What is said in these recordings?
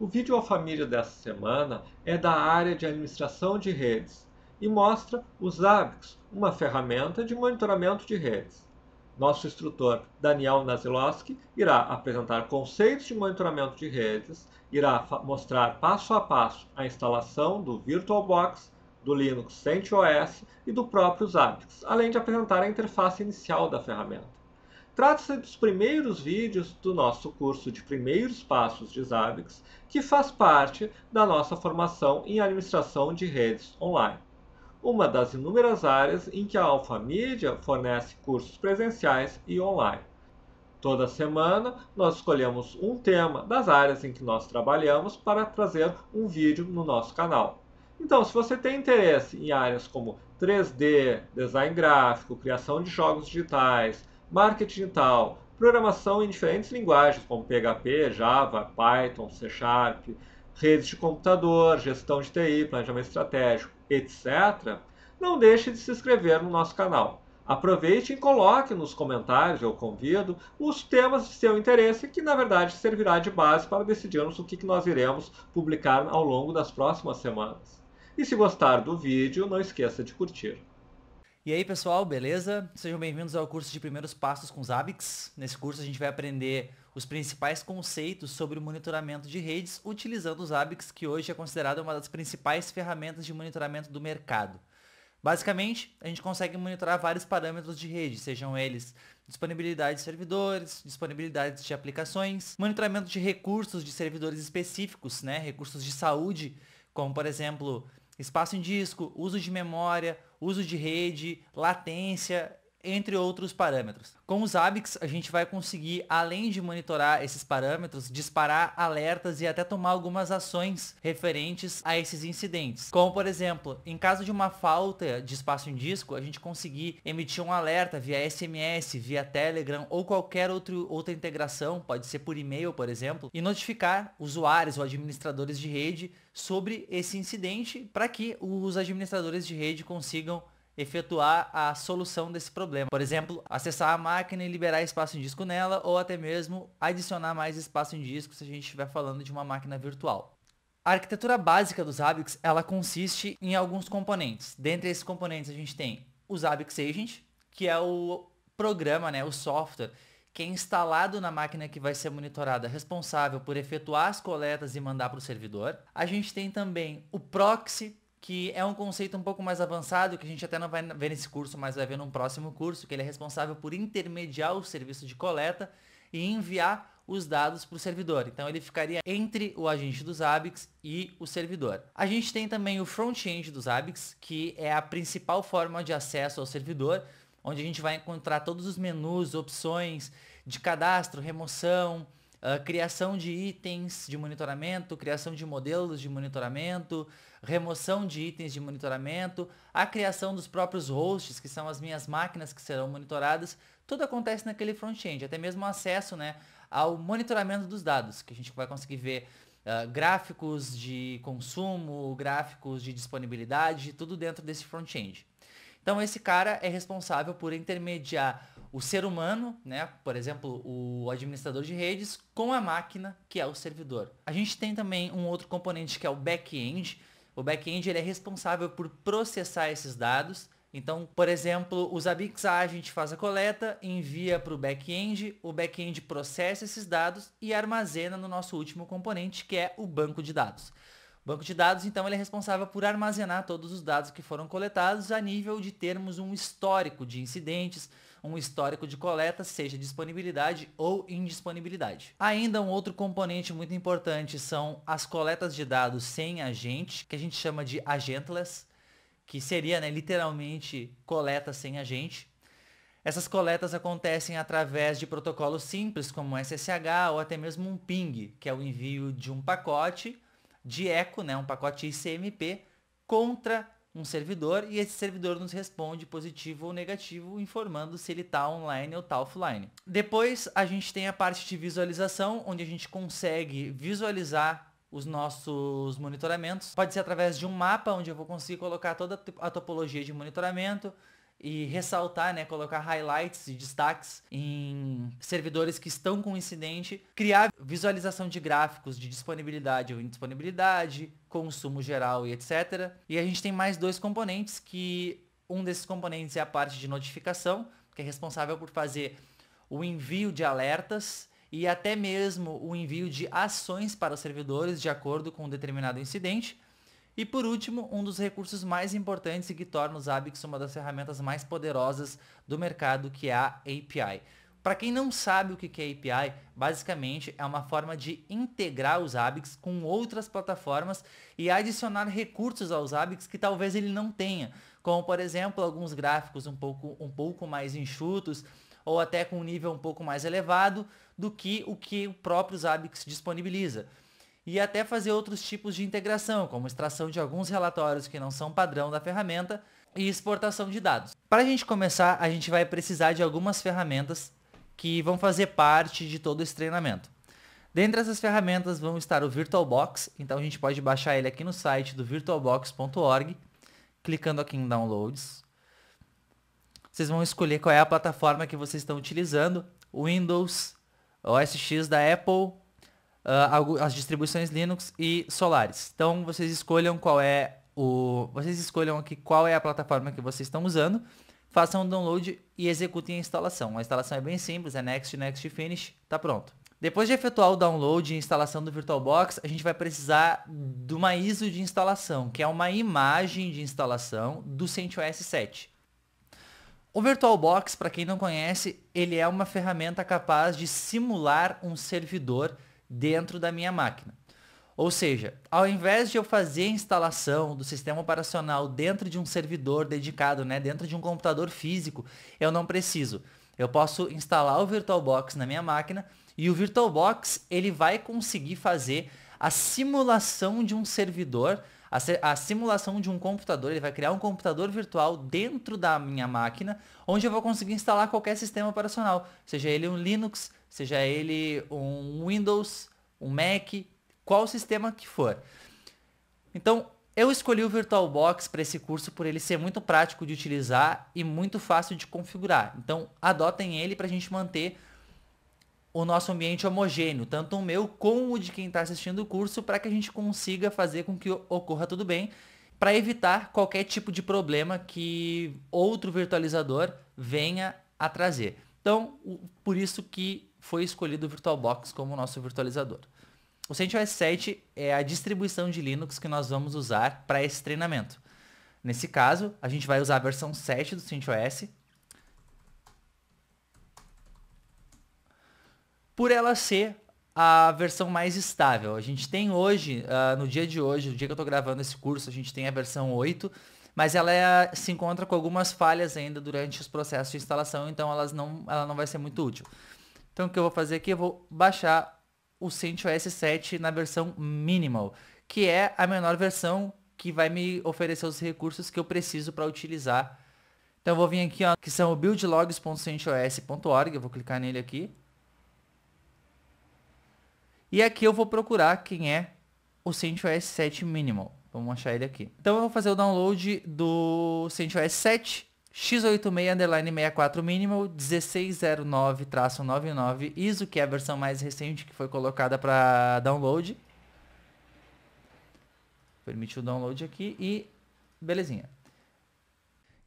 O vídeo à família dessa semana é da área de administração de redes e mostra o Zabbix, uma ferramenta de monitoramento de redes. Nosso instrutor Daniel Nazilowski irá apresentar conceitos de monitoramento de redes, irá mostrar passo a passo a instalação do VirtualBox, do Linux CentOS e do próprio Zabbix, além de apresentar a interface inicial da ferramenta. Trata-se dos primeiros vídeos do nosso curso de Primeiros Passos de Zabbix, que faz parte da nossa formação em administração de redes online. Uma das inúmeras áreas em que a Alfa Mídia fornece cursos presenciais e online. Toda semana nós escolhemos um tema das áreas em que nós trabalhamos para trazer um vídeo no nosso canal. Então, se você tem interesse em áreas como 3D, design gráfico, criação de jogos digitais, marketing digital, programação em diferentes linguagens, como PHP, Java, Python, C Sharp, redes de computador, gestão de TI, planejamento estratégico, etc., não deixe de se inscrever no nosso canal. Aproveite e coloque nos comentários, eu convido, os temas de seu interesse, que na verdade servirá de base para decidirmos o que nós iremos publicar ao longo das próximas semanas. E se gostar do vídeo, não esqueça de curtir. E aí, pessoal, beleza? Sejam bem-vindos ao curso de Primeiros Passos com Zabbix. Nesse curso a gente vai aprender os principais conceitos sobre o monitoramento de redes utilizando o Zabbix, que hoje é considerado uma das principais ferramentas de monitoramento do mercado. Basicamente, a gente consegue monitorar vários parâmetros de rede, sejam eles disponibilidade de servidores, disponibilidade de aplicações, monitoramento de recursos de servidores específicos, né, recursos de saúde, como por exemplo, espaço em disco, uso de memória, uso de rede, latência, entre outros parâmetros. Com os ABICs, a gente vai conseguir, além de monitorar esses parâmetros, disparar alertas e até tomar algumas ações referentes a esses incidentes. Como, por exemplo, em caso de uma falta de espaço em disco, a gente conseguir emitir um alerta via SMS, via Telegram ou qualquer outro, outra integração, pode ser por e-mail, por exemplo, e notificar usuários ou administradores de rede sobre esse incidente para que os administradores de rede consigam efetuar a solução desse problema. Por exemplo, acessar a máquina e liberar espaço em disco nela, ou até mesmo adicionar mais espaço em disco se a gente estiver falando de uma máquina virtual. A arquitetura básica dos ABIX, ela consiste em alguns componentes. Dentre esses componentes a gente tem os ABIX Agent, que é o programa, né, o software que é instalado na máquina que vai ser monitorada, responsável por efetuar as coletas e mandar para o servidor. A gente tem também o proxy, que é um conceito um pouco mais avançado, que a gente até não vai ver nesse curso, mas vai ver num próximo curso, que ele é responsável por intermediar o serviço de coleta e enviar os dados para o servidor. Então ele ficaria entre o agente dos ABIX e o servidor. A gente tem também o front-end dos ABIX, que é a principal forma de acesso ao servidor, onde a gente vai encontrar todos os menus, opções de cadastro, remoção, ah, criação de itens de monitoramento, criação de modelos de monitoramento, remoção de itens de monitoramento, a criação dos próprios hosts, que são as minhas máquinas que serão monitoradas, tudo acontece naquele front-end, até mesmo acesso né, ao monitoramento dos dados, que a gente vai conseguir ver Uh, gráficos de consumo, gráficos de disponibilidade, tudo dentro desse front-end. Então esse cara é responsável por intermediar o ser humano, né, por exemplo, o administrador de redes, com a máquina que é o servidor. A gente tem também um outro componente que é o back-end, o back-end ele é responsável por processar esses dados. Então, por exemplo, os ABICs A, a gente faz a coleta, envia para o back-end, o back-end processa esses dados e armazena no nosso último componente, que é o banco de dados. O banco de dados, então, ele é responsável por armazenar todos os dados que foram coletados a nível de termos um histórico de incidentes, um histórico de coleta, seja disponibilidade ou indisponibilidade. Ainda um outro componente muito importante são as coletas de dados sem agente, que a gente chama de agentless, que seria né, literalmente coleta sem agente. Essas coletas acontecem através de protocolos simples como SSH ou até mesmo um ping, que é o envio de um pacote de eco, né, um pacote ICMP, contra um servidor e esse servidor nos responde positivo ou negativo, informando se ele está online ou está offline. Depois a gente tem a parte de visualização, onde a gente consegue visualizar os nossos monitoramentos. Pode ser através de um mapa, onde eu vou conseguir colocar toda a topologia de monitoramento, e ressaltar, né, colocar highlights e destaques em servidores que estão com incidente, criar visualização de gráficos de disponibilidade ou indisponibilidade, consumo geral e etc. E a gente tem mais dois componentes que um desses componentes é a parte de notificação, que é responsável por fazer o envio de alertas e até mesmo o envio de ações para os servidores de acordo com um determinado incidente. E por último, um dos recursos mais importantes e que torna os Zabbix uma das ferramentas mais poderosas do mercado, que é a API. Para quem não sabe o que é API, basicamente é uma forma de integrar os Zabbix com outras plataformas e adicionar recursos aos Zabbix que talvez ele não tenha, como por exemplo alguns gráficos um pouco, um pouco mais enxutos ou até com um nível um pouco mais elevado do que o que o próprio Zabbix disponibiliza e até fazer outros tipos de integração, como extração de alguns relatórios que não são padrão da ferramenta e exportação de dados. Para a gente começar, a gente vai precisar de algumas ferramentas que vão fazer parte de todo esse treinamento. Dentre essas ferramentas vão estar o VirtualBox, então a gente pode baixar ele aqui no site do virtualbox.org, clicando aqui em Downloads. Vocês vão escolher qual é a plataforma que vocês estão utilizando, Windows, OS X da Apple uh, as distribuições Linux e solares. Então vocês escolham qual é o. Vocês escolham aqui qual é a plataforma que vocês estão usando. Façam o download e executem a instalação. A instalação é bem simples, é next, next, finish, tá pronto. Depois de efetuar o download e instalação do VirtualBox, a gente vai precisar de uma ISO de instalação, que é uma imagem de instalação do CentOS 7. O VirtualBox, para quem não conhece, ele é uma ferramenta capaz de simular um servidor dentro da minha máquina. Ou seja, ao invés de eu fazer a instalação do sistema operacional dentro de um servidor dedicado, né, dentro de um computador físico, eu não preciso. Eu posso instalar o VirtualBox na minha máquina e o VirtualBox ele vai conseguir fazer a simulação de um servidor, a, a simulação de um computador, ele vai criar um computador virtual dentro da minha máquina, onde eu vou conseguir instalar qualquer sistema operacional, seja ele um Linux, seja ele um Windows, um Mac, qual sistema que for. Então, eu escolhi o VirtualBox para esse curso por ele ser muito prático de utilizar e muito fácil de configurar. Então, adotem ele para a gente manter o nosso ambiente homogêneo, tanto o meu como o de quem está assistindo o curso, para que a gente consiga fazer com que ocorra tudo bem, para evitar qualquer tipo de problema que outro virtualizador venha a trazer. Então, por isso que foi escolhido o VirtualBox como nosso virtualizador. O CentOS 7 é a distribuição de Linux que nós vamos usar para esse treinamento. Nesse caso, a gente vai usar a versão 7 do CentOS. Por ela ser a versão mais estável. A gente tem hoje, uh, no dia de hoje, no dia que eu estou gravando esse curso, a gente tem a versão 8, mas ela é, se encontra com algumas falhas ainda durante os processos de instalação, então elas não, ela não vai ser muito útil. Então o que eu vou fazer aqui, eu vou baixar o CentOS 7 na versão minimal, que é a menor versão que vai me oferecer os recursos que eu preciso para utilizar. Então eu vou vir aqui, ó, que são o buildlogs.centos.org, eu vou clicar nele aqui. E aqui eu vou procurar quem é o CentOS 7 Minimal. Vamos achar ele aqui. Então eu vou fazer o download do CentOS 7 X86-64 Minimal 1609-99 ISO, que é a versão mais recente que foi colocada para download. Permite o download aqui e belezinha.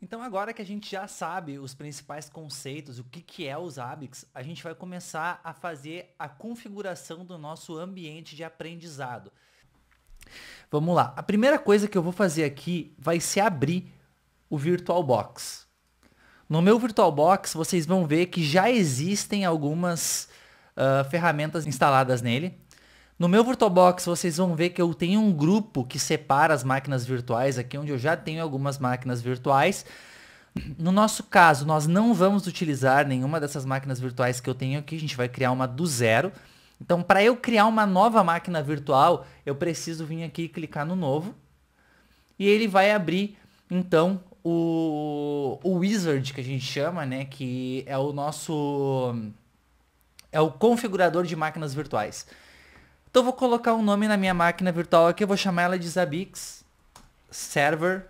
Então agora que a gente já sabe os principais conceitos, o que, que é os ABICs, a gente vai começar a fazer a configuração do nosso ambiente de aprendizado. Vamos lá. A primeira coisa que eu vou fazer aqui vai ser abrir o VirtualBox. No meu VirtualBox, vocês vão ver que já existem algumas uh, ferramentas instaladas nele. No meu VirtualBox, vocês vão ver que eu tenho um grupo que separa as máquinas virtuais aqui, onde eu já tenho algumas máquinas virtuais. No nosso caso, nós não vamos utilizar nenhuma dessas máquinas virtuais que eu tenho aqui, a gente vai criar uma do zero. Então, para eu criar uma nova máquina virtual, eu preciso vir aqui e clicar no novo. E ele vai abrir, então, o, o wizard que a gente chama, né, que é o nosso é o configurador de máquinas virtuais. Então vou colocar um nome na minha máquina virtual aqui, eu vou chamar ela de Zabbix Server.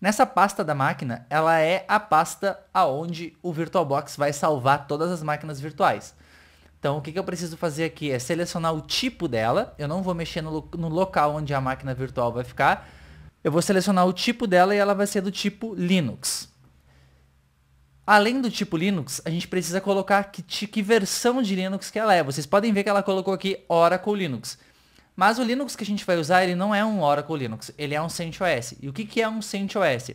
Nessa pasta da máquina, ela é a pasta aonde o VirtualBox vai salvar todas as máquinas virtuais. Então, o que, que, eu preciso fazer aqui é selecionar o tipo dela. Eu não vou mexer no, no local onde a máquina virtual vai ficar. Eu vou selecionar o tipo dela e ela vai ser do tipo Linux. Além do tipo Linux, a gente precisa colocar que, que versão de Linux que ela é. Vocês podem ver que ela colocou aqui Oracle Linux. Mas o Linux que a gente vai usar, ele não é um Oracle Linux, ele é um CentOS. E o que, que é um CentOS?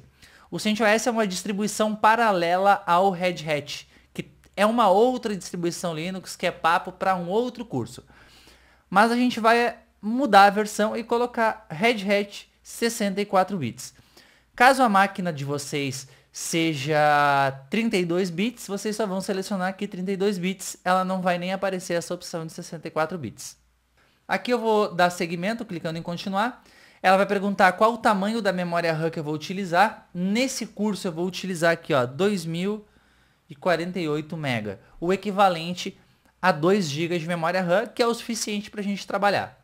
O CentOS é uma distribuição paralela ao Red Hat, que é uma outra distribuição Linux que é papo para um outro curso. Mas a gente vai mudar a versão e colocar Red Hat 64 bits. Caso a máquina de vocês seja 32 bits, vocês só vão selecionar aqui 32 bits, ela não vai nem aparecer essa opção de 64 bits. Aqui eu vou dar segmento, clicando em continuar. Ela vai perguntar qual o tamanho da memória RAM que eu vou utilizar. Nesse curso eu vou utilizar aqui, ó, 2048 MB, o equivalente a 2 GB de memória RAM, que é o suficiente para a gente trabalhar.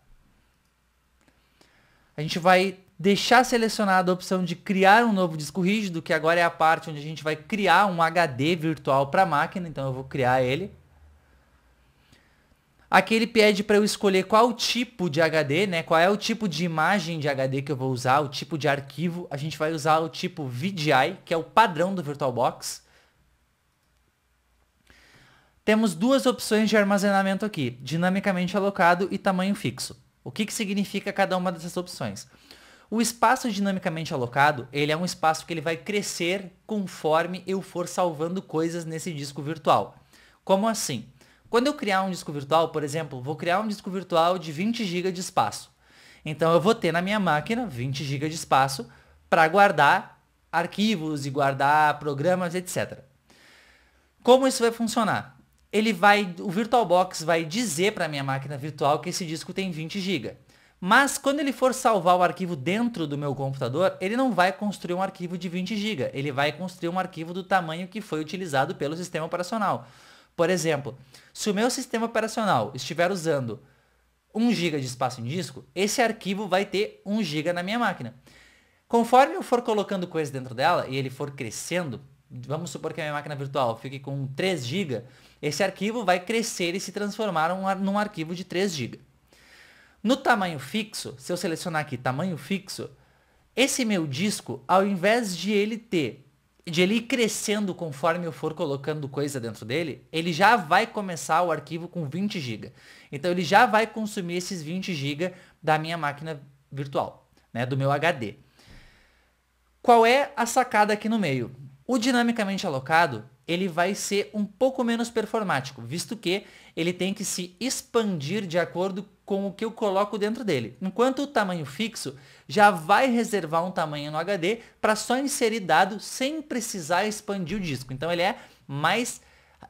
A gente vai deixar selecionada a opção de criar um novo disco rígido, que agora é a parte onde a gente vai criar um HD virtual para a máquina, então eu vou criar ele. Aqui ele pede para eu escolher qual tipo de HD, né? Qual é o tipo de imagem de HD que eu vou usar, o tipo de arquivo. A gente vai usar o tipo VDI, que é o padrão do VirtualBox. Temos duas opções de armazenamento aqui, dinamicamente alocado e tamanho fixo. O que, que significa cada uma dessas opções? O espaço dinamicamente alocado, ele é um espaço que ele vai crescer conforme eu for salvando coisas nesse disco virtual. Como assim? Quando eu criar um disco virtual, por exemplo, vou criar um disco virtual de 20 GB de espaço. Então eu vou ter na minha máquina 20 GB de espaço para guardar arquivos e guardar programas, etc. Como isso vai funcionar? Ele vai, o VirtualBox vai dizer para a minha máquina virtual que esse disco tem 20 GB. Mas quando ele for salvar o arquivo dentro do meu computador, ele não vai construir um arquivo de 20 GB, ele vai construir um arquivo do tamanho que foi utilizado pelo sistema operacional. Por exemplo, se o meu sistema operacional estiver usando 1 GB de espaço em disco, esse arquivo vai ter 1 GB na minha máquina. Conforme eu for colocando coisas dentro dela e ele for crescendo, vamos supor que a minha máquina virtual fique com 3 GB, esse arquivo vai crescer e se transformar num arquivo de 3 GB. No tamanho fixo, se eu selecionar aqui tamanho fixo, esse meu disco, ao invés de ele ter, de ele ir crescendo conforme eu for colocando coisa dentro dele, ele já vai começar o arquivo com 20 GB. Então ele já vai consumir esses 20 GB da minha máquina virtual, né, do meu HD. Qual é a sacada aqui no meio? O dinamicamente alocado ele vai ser um pouco menos performático, visto que ele tem que se expandir de acordo com o que eu coloco dentro dele. Enquanto o tamanho fixo já vai reservar um tamanho no HD para só inserir dado sem precisar expandir o disco. Então ele é mais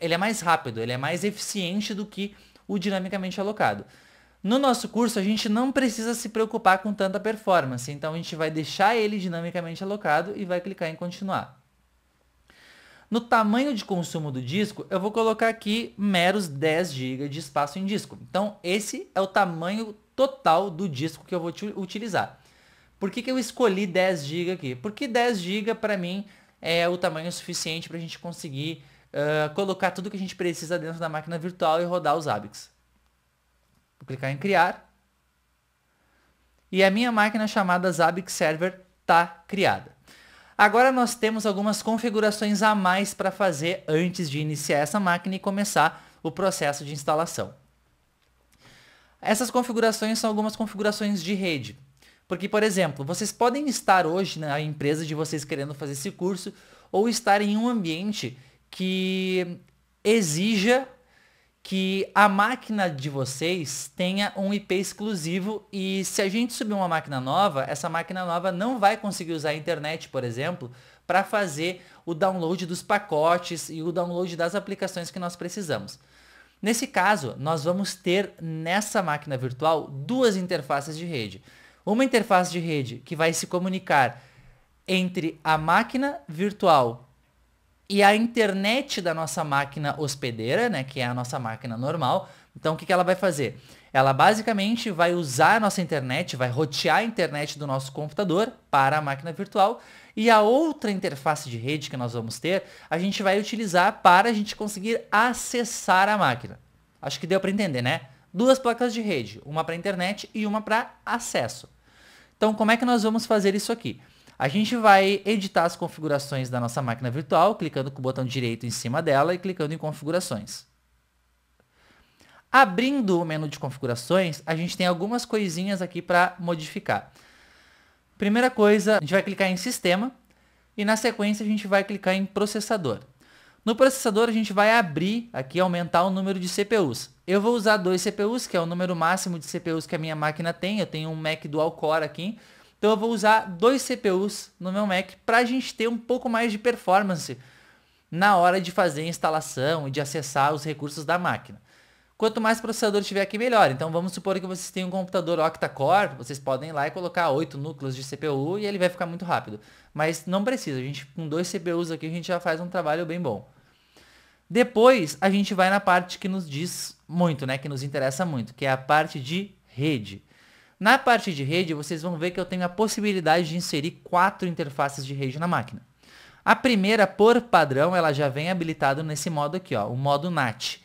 ele é mais rápido, ele é mais eficiente do que o dinamicamente alocado. No nosso curso, a gente não precisa se preocupar com tanta performance, então a gente vai deixar ele dinamicamente alocado e vai clicar em continuar. No tamanho de consumo do disco, eu vou colocar aqui meros 10 GB de espaço em disco. Então, esse é o tamanho total do disco que eu vou utilizar. Por que, que eu escolhi 10 GB aqui? Porque 10 GB, para mim, é o tamanho suficiente para a gente conseguir uh, colocar tudo que a gente precisa dentro da máquina virtual e rodar os ABICs. Vou clicar em criar. E a minha máquina chamada Zabbix Server está criada. Agora nós temos algumas configurações a mais para fazer antes de iniciar essa máquina e começar o processo de instalação. Essas configurações são algumas configurações de rede. Porque, por exemplo, vocês podem estar hoje na empresa de vocês querendo fazer esse curso ou estar em um ambiente que exija que a máquina de vocês tenha um IP exclusivo e se a gente subir uma máquina nova, essa máquina nova não vai conseguir usar a internet, por exemplo, para fazer o download dos pacotes e o download das aplicações que nós precisamos. Nesse caso, nós vamos ter nessa máquina virtual duas interfaces de rede. Uma interface de rede que vai se comunicar entre a máquina virtual e a internet da nossa máquina hospedeira, né, que é a nossa máquina normal. Então, o que, que ela vai fazer? Ela basicamente vai usar a nossa internet, vai rotear a internet do nosso computador para a máquina virtual e a outra interface de rede que nós vamos ter, a gente vai utilizar para a gente conseguir acessar a máquina. Acho que deu para entender, né? Duas placas de rede, uma para internet e uma para acesso. Então, como é que nós vamos fazer isso aqui? A gente vai editar as configurações da nossa máquina virtual, clicando com o botão direito em cima dela e clicando em configurações. Abrindo o menu de configurações, a gente tem algumas coisinhas aqui para modificar. Primeira coisa, a gente vai clicar em sistema e na sequência a gente vai clicar em processador. No processador a gente vai abrir aqui aumentar o número de CPUs. Eu vou usar dois CPUs, que é o número máximo de CPUs que a minha máquina tem. Eu tenho um Mac Dual Core aqui, então eu vou usar dois CPUs no meu Mac para a gente ter um pouco mais de performance na hora de fazer a instalação e de acessar os recursos da máquina. Quanto mais processador tiver aqui, melhor. Então vamos supor que vocês tenham um computador octa-core, vocês podem ir lá e colocar oito núcleos de CPU e ele vai ficar muito rápido. Mas não precisa, a gente com dois CPUs aqui a gente já faz um trabalho bem bom. Depois a gente vai na parte que nos diz muito, né, que nos interessa muito, que é a parte de rede. Na parte de rede, vocês vão ver que eu tenho a possibilidade de inserir quatro interfaces de rede na máquina. A primeira, por padrão, ela já vem habilitada nesse modo aqui, ó, o modo NAT.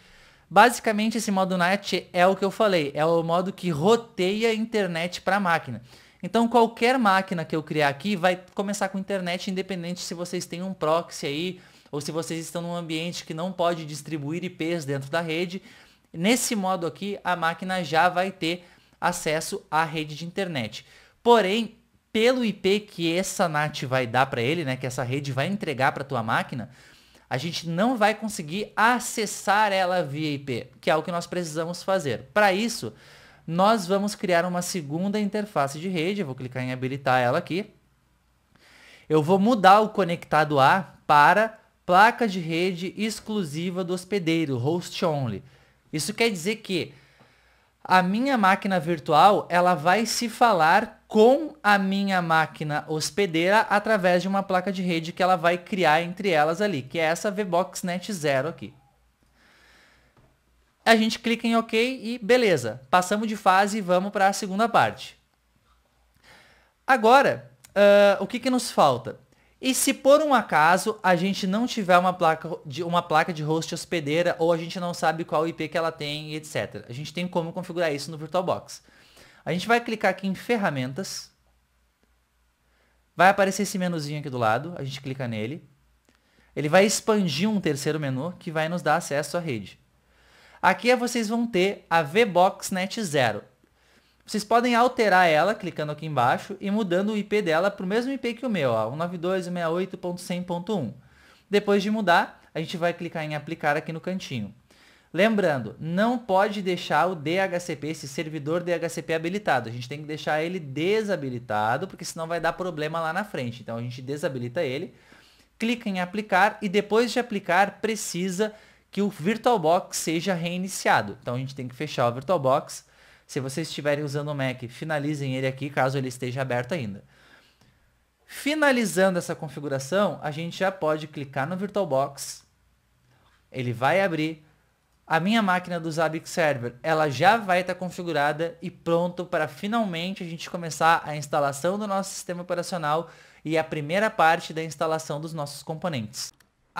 Basicamente, esse modo NAT é o que eu falei, é o modo que roteia a internet para a máquina. Então, qualquer máquina que eu criar aqui vai começar com internet, independente se vocês têm um proxy aí, ou se vocês estão num ambiente que não pode distribuir IPs dentro da rede. Nesse modo aqui, a máquina já vai ter acesso à rede de internet. Porém, pelo IP que essa NAT vai dar para ele, né, que essa rede vai entregar para tua máquina, a gente não vai conseguir acessar ela via IP, que é o que nós precisamos fazer. Para isso, nós vamos criar uma segunda interface de rede, eu vou clicar em habilitar ela aqui. Eu vou mudar o conectado A para placa de rede exclusiva do hospedeiro, host only. Isso quer dizer que a minha máquina virtual ela vai se falar com a minha máquina hospedeira através de uma placa de rede que ela vai criar entre elas ali, que é essa VBox Net aqui. A gente clica em OK e beleza, passamos de fase e vamos para a segunda parte. Agora, uh, o que, que nos falta? E se por um acaso a gente não tiver uma placa de, uma placa de host hospedeira ou a gente não sabe qual IP que ela tem, etc. A gente tem como configurar isso no VirtualBox. A gente vai clicar aqui em ferramentas. Vai aparecer esse menuzinho aqui do lado, a gente clica nele. Ele vai expandir um terceiro menu que vai nos dar acesso à rede. Aqui é, vocês vão ter a vboxnet0. Vocês podem alterar ela clicando aqui embaixo e mudando o IP dela para o mesmo IP que o meu, 192.168.100.1. Depois de mudar, a gente vai clicar em aplicar aqui no cantinho. Lembrando, não pode deixar o DHCP, esse servidor DHCP habilitado. A gente tem que deixar ele desabilitado, porque senão vai dar problema lá na frente. Então a gente desabilita ele, clica em aplicar e depois de aplicar precisa que o VirtualBox seja reiniciado. Então a gente tem que fechar o VirtualBox se vocês estiverem usando o Mac, finalizem ele aqui, caso ele esteja aberto ainda. Finalizando essa configuração, a gente já pode clicar no VirtualBox. Ele vai abrir. A minha máquina do Zabbix Server, ela já vai estar tá configurada e pronto para finalmente a gente começar a instalação do nosso sistema operacional e a primeira parte da instalação dos nossos componentes.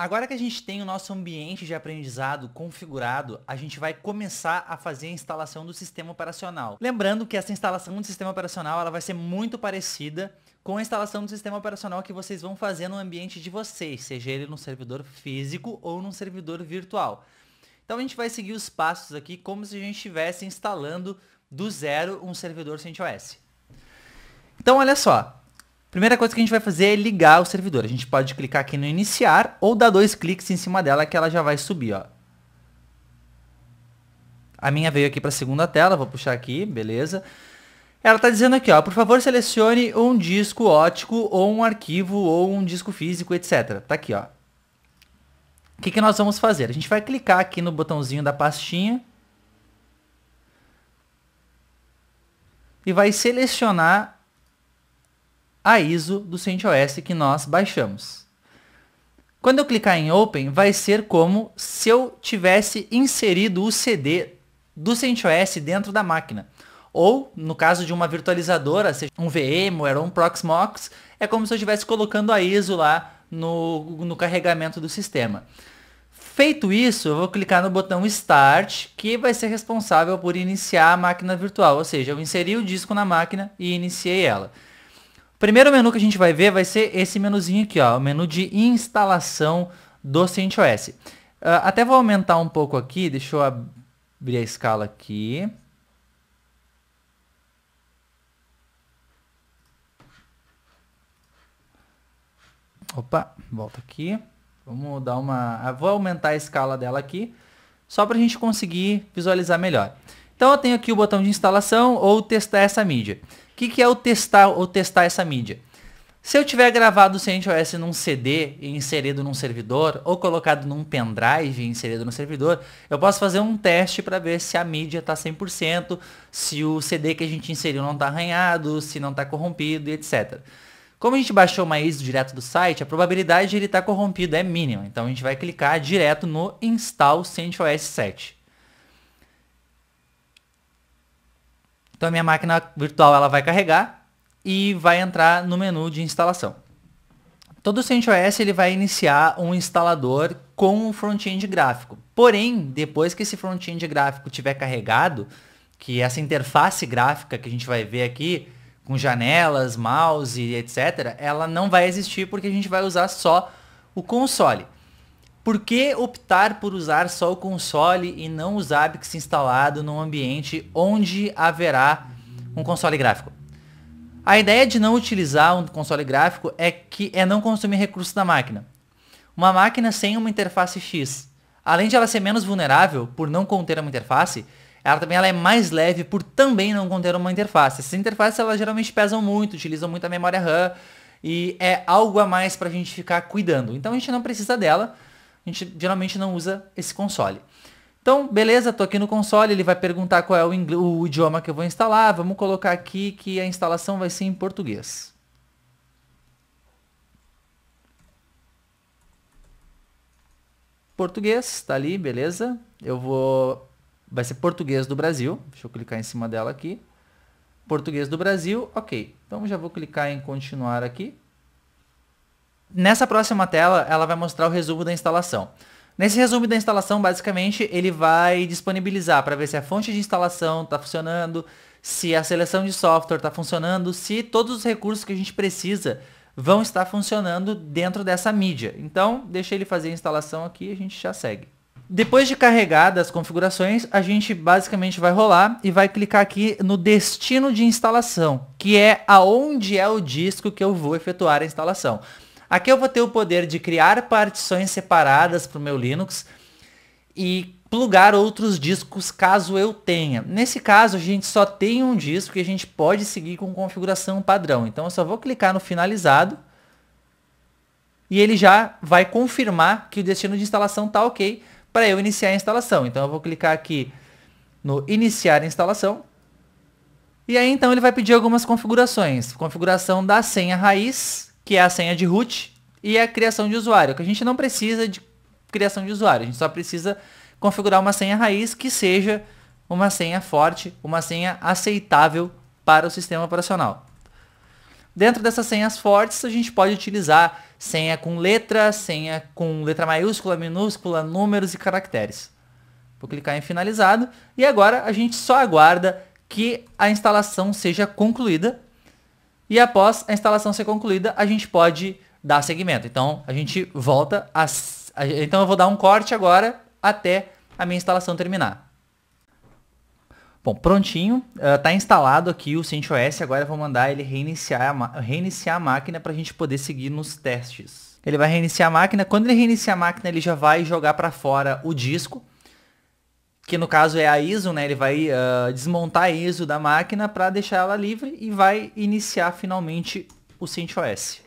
Agora que a gente tem o nosso ambiente de aprendizado configurado, a gente vai começar a fazer a instalação do sistema operacional. Lembrando que essa instalação do sistema operacional ela vai ser muito parecida com a instalação do sistema operacional que vocês vão fazer no ambiente de vocês, seja ele num servidor físico ou num servidor virtual. Então a gente vai seguir os passos aqui como se a gente estivesse instalando do zero um servidor CentOS. Então olha só, Primeira coisa que a gente vai fazer é ligar o servidor. A gente pode clicar aqui no iniciar ou dar dois cliques em cima dela que ela já vai subir, ó. A minha veio aqui para a segunda tela, vou puxar aqui, beleza. Ela está dizendo aqui, ó, por favor selecione um disco ótico ou um arquivo ou um disco físico, etc. Tá aqui, ó. O que, que nós vamos fazer? A gente vai clicar aqui no botãozinho da pastinha e vai selecionar a ISO do CentOS que nós baixamos. Quando eu clicar em Open, vai ser como se eu tivesse inserido o CD do CentOS dentro da máquina. Ou, no caso de uma virtualizadora, seja um VMware ou um Proxmox, é como se eu estivesse colocando a ISO lá no, no carregamento do sistema. Feito isso, eu vou clicar no botão Start, que vai ser responsável por iniciar a máquina virtual, ou seja, eu inseri o disco na máquina e iniciei ela. Primeiro menu que a gente vai ver vai ser esse menuzinho aqui, ó, o menu de instalação do CentOS. Uh, até vou aumentar um pouco aqui, deixa eu abrir a escala aqui. Opa, volta aqui. Vamos dar uma... Ah, vou aumentar a escala dela aqui, só para a gente conseguir visualizar melhor. Então eu tenho aqui o botão de instalação ou testar essa mídia que, que é o testar, o testar essa mídia? Se eu tiver gravado o CentOS num CD e inserido num servidor, ou colocado num pendrive e inserido no servidor, eu posso fazer um teste para ver se a mídia está 100%, se o CD que a gente inseriu não está arranhado, se não está corrompido etc. Como a gente baixou uma ISO direto do site, a probabilidade de ele estar tá corrompido é mínima, então a gente vai clicar direto no Install CentOS 7. Então a minha máquina virtual ela vai carregar e vai entrar no menu de instalação. Todo CentOS ele vai iniciar um instalador com um front-end gráfico. Porém, depois que esse front-end gráfico tiver carregado, que essa interface gráfica que a gente vai ver aqui, com janelas, mouse, etc., ela não vai existir porque a gente vai usar só o console. Por que optar por usar só o console e não o Zabbix instalado num ambiente onde haverá um console gráfico? A ideia de não utilizar um console gráfico é que é não consumir recursos da máquina. Uma máquina sem uma interface X, além de ela ser menos vulnerável por não conter uma interface, ela também ela é mais leve por também não conter uma interface. Essas interfaces elas geralmente pesam muito, utilizam muita memória RAM e é algo a mais para a gente ficar cuidando. Então a gente não precisa dela gente geralmente não usa esse console. Então, beleza, estou aqui no console, ele vai perguntar qual é o, o, idioma que eu vou instalar. Vamos colocar aqui que a instalação vai ser em português. Português, está ali, beleza. Eu vou... Vai ser português do Brasil. Deixa eu clicar em cima dela aqui. Português do Brasil, ok. Então, já vou clicar em continuar aqui. Nessa próxima tela, ela vai mostrar o resumo da instalação. Nesse resumo da instalação, basicamente, ele vai disponibilizar para ver se a fonte de instalação está funcionando, se a seleção de software está funcionando, se todos os recursos que a gente precisa vão estar funcionando dentro dessa mídia. Então, deixa ele fazer a instalação aqui e a gente já segue. Depois de carregadas as configurações, a gente basicamente vai rolar e vai clicar aqui no destino de instalação, que é aonde é o disco que eu vou efetuar a instalação. Aqui eu vou ter o poder de criar partições separadas para o meu Linux e plugar outros discos caso eu tenha. Nesse caso, a gente só tem um disco e a gente pode seguir com configuração padrão. Então eu só vou clicar no finalizado e ele já vai confirmar que o destino de instalação está ok para eu iniciar a instalação. Então eu vou clicar aqui no iniciar a instalação. E aí então ele vai pedir algumas configurações. Configuração da senha raiz, que é a senha de root e a criação de usuário, que a gente não precisa de criação de usuário, a gente só precisa configurar uma senha raiz que seja uma senha forte, uma senha aceitável para o sistema operacional. Dentro dessas senhas fortes, a gente pode utilizar senha com letra, senha com letra maiúscula, minúscula, números e caracteres. Vou clicar em finalizado e agora a gente só aguarda que a instalação seja concluída e após a instalação ser concluída, a gente pode dar seguimento. Então, a gente volta a... Então, eu vou dar um corte agora até a minha instalação terminar. Bom, prontinho. Está ah, uh, instalado aqui o CentOS. Agora eu vou mandar ele reiniciar a, reiniciar a máquina para a gente poder seguir nos testes. Ele vai reiniciar a máquina. Quando ele reiniciar a máquina, ele já vai jogar para fora o disco que no caso é a ISO, né? Ele vai uh, desmontar a ISO da máquina para deixar ela livre e vai iniciar finalmente o CentOS.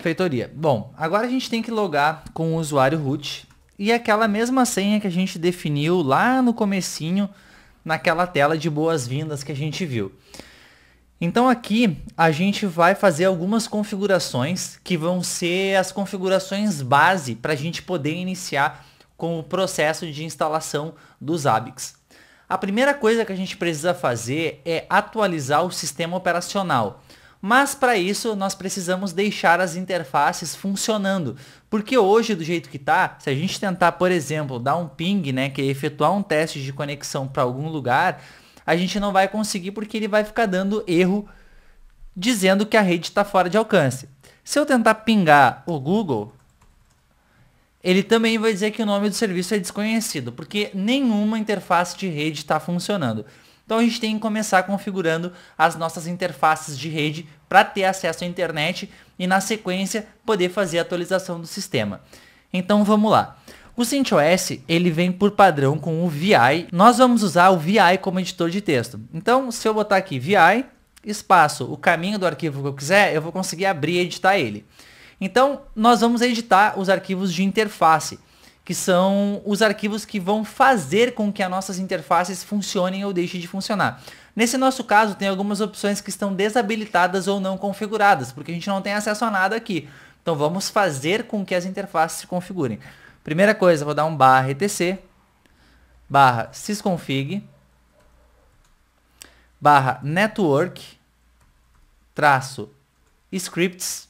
Feitoria. Bom, agora a gente tem que logar com o usuário root e aquela mesma senha que a gente definiu lá no comecinho naquela tela de boas-vindas que a gente viu. Então aqui a gente vai fazer algumas configurações que vão ser as configurações base para a gente poder iniciar com o processo de instalação dos Zabbix. A primeira coisa que a gente precisa fazer é atualizar o sistema operacional. Mas para isso nós precisamos deixar as interfaces funcionando, porque hoje do jeito que está, se a gente tentar, por exemplo, dar um ping, né, que é efetuar um teste de conexão para algum lugar, a gente não vai conseguir porque ele vai ficar dando erro dizendo que a rede está fora de alcance. Se eu tentar pingar o Google, ele também vai dizer que o nome do serviço é desconhecido, porque nenhuma interface de rede está funcionando. Então a gente tem que começar configurando as nossas interfaces de rede para ter acesso à internet e na sequência poder fazer a atualização do sistema. Então vamos lá. O CentOS, ele vem por padrão com o VI. Nós vamos usar o VI como editor de texto. Então, se eu botar aqui VI, espaço, o caminho do arquivo que eu quiser, eu vou conseguir abrir e editar ele. Então, nós vamos editar os arquivos de interface, que são os arquivos que vão fazer com que as nossas interfaces funcionem ou deixem de funcionar. Nesse nosso caso, tem algumas opções que estão desabilitadas ou não configuradas, porque a gente não tem acesso a nada aqui. Então, vamos fazer com que as interfaces se configurem. Primeira coisa, vou dar um barra etc, barra sysconfig, barra network, traço scripts,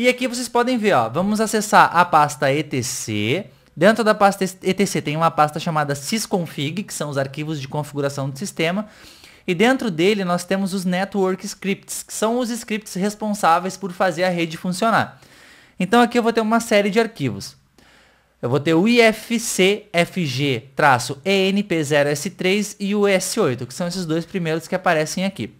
e aqui vocês podem ver, ó, vamos acessar a pasta etc. Dentro da pasta etc tem uma pasta chamada sysconfig, que são os arquivos de configuração do sistema. E dentro dele nós temos os network scripts, que são os scripts responsáveis por fazer a rede funcionar. Então aqui eu vou ter uma série de arquivos. Eu vou ter o IFCFG-ENP0S3 e o S8, que são esses dois primeiros que aparecem aqui.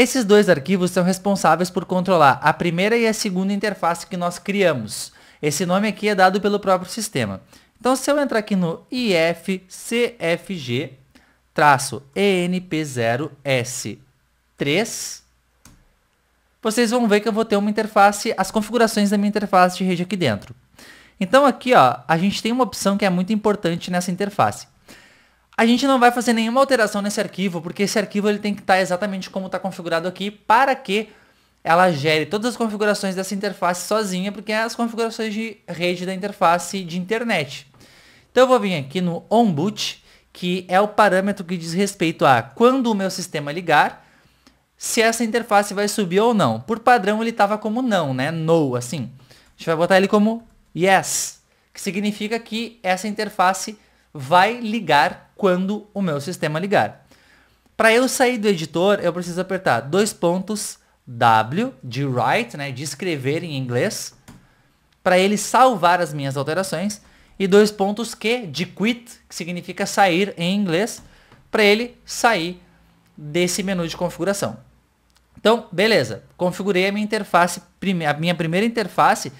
Esses dois arquivos são responsáveis por controlar a primeira e a segunda interface que nós criamos. Esse nome aqui é dado pelo próprio sistema. Então, se eu entrar aqui no ifcfg-enp0s3, vocês vão ver que eu vou ter uma interface, as configurações da minha interface de rede aqui dentro. Então aqui ó, a gente tem uma opção que é muito importante nessa interface, a gente não vai fazer nenhuma alteração nesse arquivo, porque esse arquivo ele tem que estar tá exatamente como está configurado aqui, para que ela gere todas as configurações dessa interface sozinha, porque é as configurações de rede da interface de internet. Então eu vou vir aqui no onboot, que é o parâmetro que diz respeito a quando o meu sistema ligar, se essa interface vai subir ou não. Por padrão ele estava como não, né? No, assim. A gente vai botar ele como yes, que significa que essa interface vai ligar quando o meu sistema ligar. Para eu sair do editor, eu preciso apertar dois pontos W de write, né, de escrever em inglês, para ele salvar as minhas alterações, e dois pontos Q de quit, que significa sair em inglês, para ele sair desse menu de configuração. Então, beleza, configurei a minha interface, a minha primeira interface,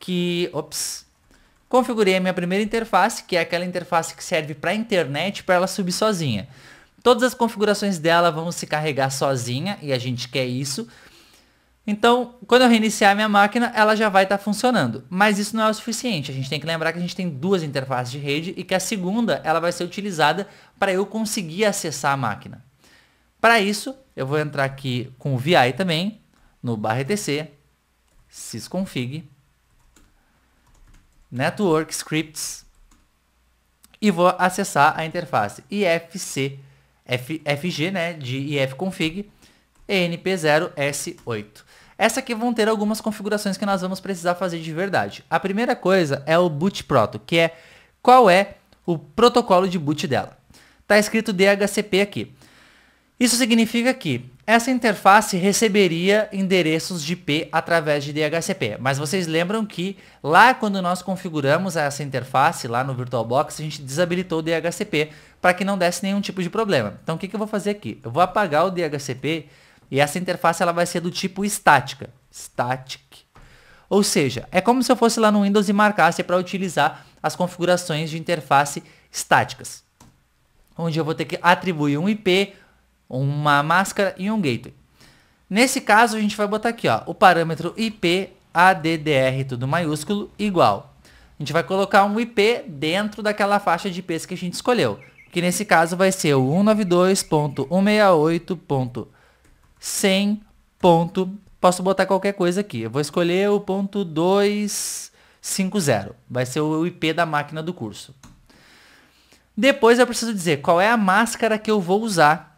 que, ops, Configurei a minha primeira interface, que é aquela interface que serve para a internet para ela subir sozinha. Todas as configurações dela vão se carregar sozinha e a gente quer isso. Então, quando eu reiniciar minha máquina, ela já vai estar tá funcionando. Mas isso não é o suficiente. A gente tem que lembrar que a gente tem duas interfaces de rede e que a segunda ela vai ser utilizada para eu conseguir acessar a máquina. Para isso, eu vou entrar aqui com o VI também, no barra etc, sysconfig, Network Scripts e vou acessar a interface IFC, F, FG, né, de ifconfig np0s8. Essa aqui vão ter algumas configurações que nós vamos precisar fazer de verdade. A primeira coisa é o boot proto, que é qual é o protocolo de boot dela. Tá escrito DHCP aqui. Isso significa que essa interface receberia endereços de IP através de DHCP, mas vocês lembram que lá quando nós configuramos essa interface lá no VirtualBox, a gente desabilitou o DHCP para que não desse nenhum tipo de problema. Então o que, que eu vou fazer aqui? Eu vou apagar o DHCP e essa interface ela vai ser do tipo estática. Static. Ou seja, é como se eu fosse lá no Windows e marcasse para utilizar as configurações de interface estáticas. Onde eu vou ter que atribuir um IP, uma máscara e um gateway. Nesse caso, a gente vai botar aqui, ó, o parâmetro IP ADDR, tudo maiúsculo, igual. A gente vai colocar um IP dentro daquela faixa de IPs que a gente escolheu, que nesse caso vai ser o 192.168.100. Posso botar qualquer coisa aqui. Eu vou escolher o ponto 250. Vai ser o IP da máquina do curso. Depois eu preciso dizer qual é a máscara que eu vou usar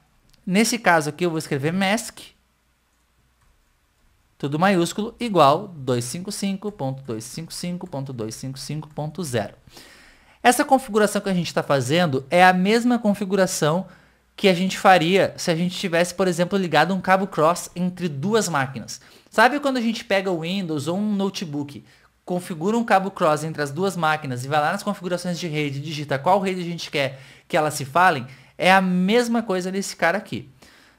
Nesse caso aqui, eu vou escrever mask, tudo maiúsculo, igual 255.255.255.0. Essa configuração que a gente está fazendo é a mesma configuração que a gente faria se a gente tivesse, por exemplo, ligado um cabo cross entre duas máquinas. Sabe quando a gente pega o Windows ou um notebook, configura um cabo cross entre as duas máquinas e vai lá nas configurações de rede e digita qual rede a gente quer que elas se falem? É a mesma coisa nesse cara aqui.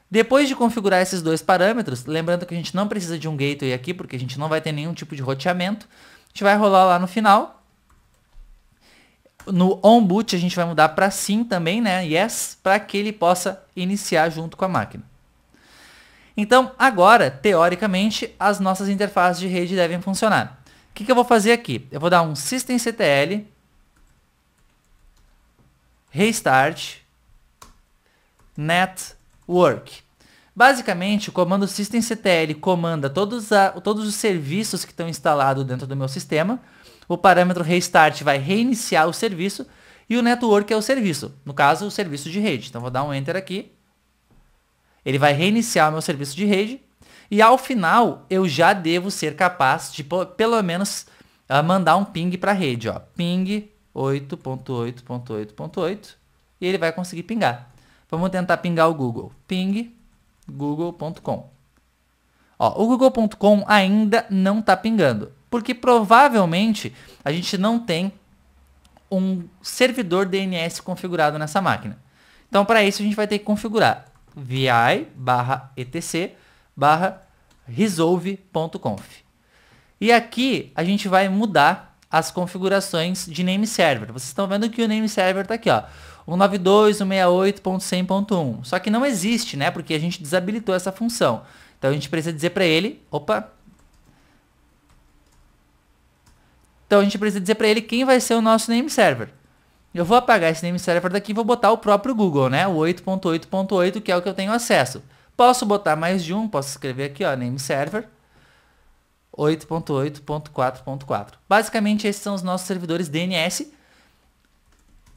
Depois de configurar esses dois parâmetros, lembrando que a gente não precisa de um gateway aqui, porque a gente não vai ter nenhum tipo de roteamento, a gente vai rolar lá no final. No onboot a gente vai mudar para sim também, né? Yes, para que ele possa iniciar junto com a máquina. Então, agora, teoricamente, as nossas interfaces de rede devem funcionar. O que, que eu vou fazer aqui? Eu vou dar um systemctl restart network. Basicamente, o comando systemctl comanda todos, a, todos os serviços que estão instalados dentro do meu sistema. O parâmetro restart vai reiniciar o serviço e o network é o serviço, no caso, o serviço de rede. Então, vou dar um enter aqui. Ele vai reiniciar o meu serviço de rede e ao final eu já devo ser capaz de pelo menos ah, mandar um ping para a rede, ó. Ping 8.8.8.8 e ele vai conseguir pingar. Vamos tentar pingar o Google. Ping google.com. Ó, o google.com ainda não está pingando, porque provavelmente a gente não tem um servidor DNS configurado nessa máquina. Então, para isso, a gente vai ter que configurar vi barra etc barra resolve.conf. E aqui a gente vai mudar as configurações de name server. Vocês estão vendo que o name server está aqui, ó. 192.168.100.1. Só que não existe, né? Porque a gente desabilitou essa função. Então a gente precisa dizer para ele, opa. Então a gente precisa dizer para ele quem vai ser o nosso name server. Eu vou apagar esse name server daqui e vou botar o próprio Google, né? O 8.8.8, que é o que eu tenho acesso. Posso botar mais de um, posso escrever aqui, ó, name server 8.8.4.4. Basicamente esses são os nossos servidores DNS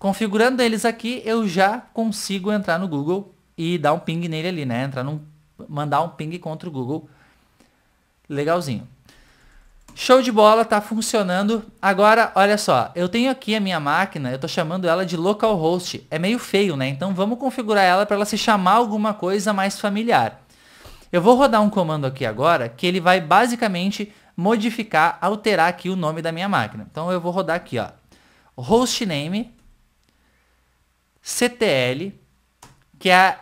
Configurando eles aqui, eu já consigo entrar no Google e dar um ping nele ali, né? Entrar num, mandar um ping contra o Google. Legalzinho. Show de bola, tá funcionando. Agora, olha só, eu tenho aqui a minha máquina, eu tô chamando ela de localhost. É meio feio, né? Então vamos configurar ela para ela se chamar alguma coisa mais familiar. Eu vou rodar um comando aqui agora que ele vai basicamente modificar, alterar aqui o nome da minha máquina. Então eu vou rodar aqui, ó. Hostname CTL, que é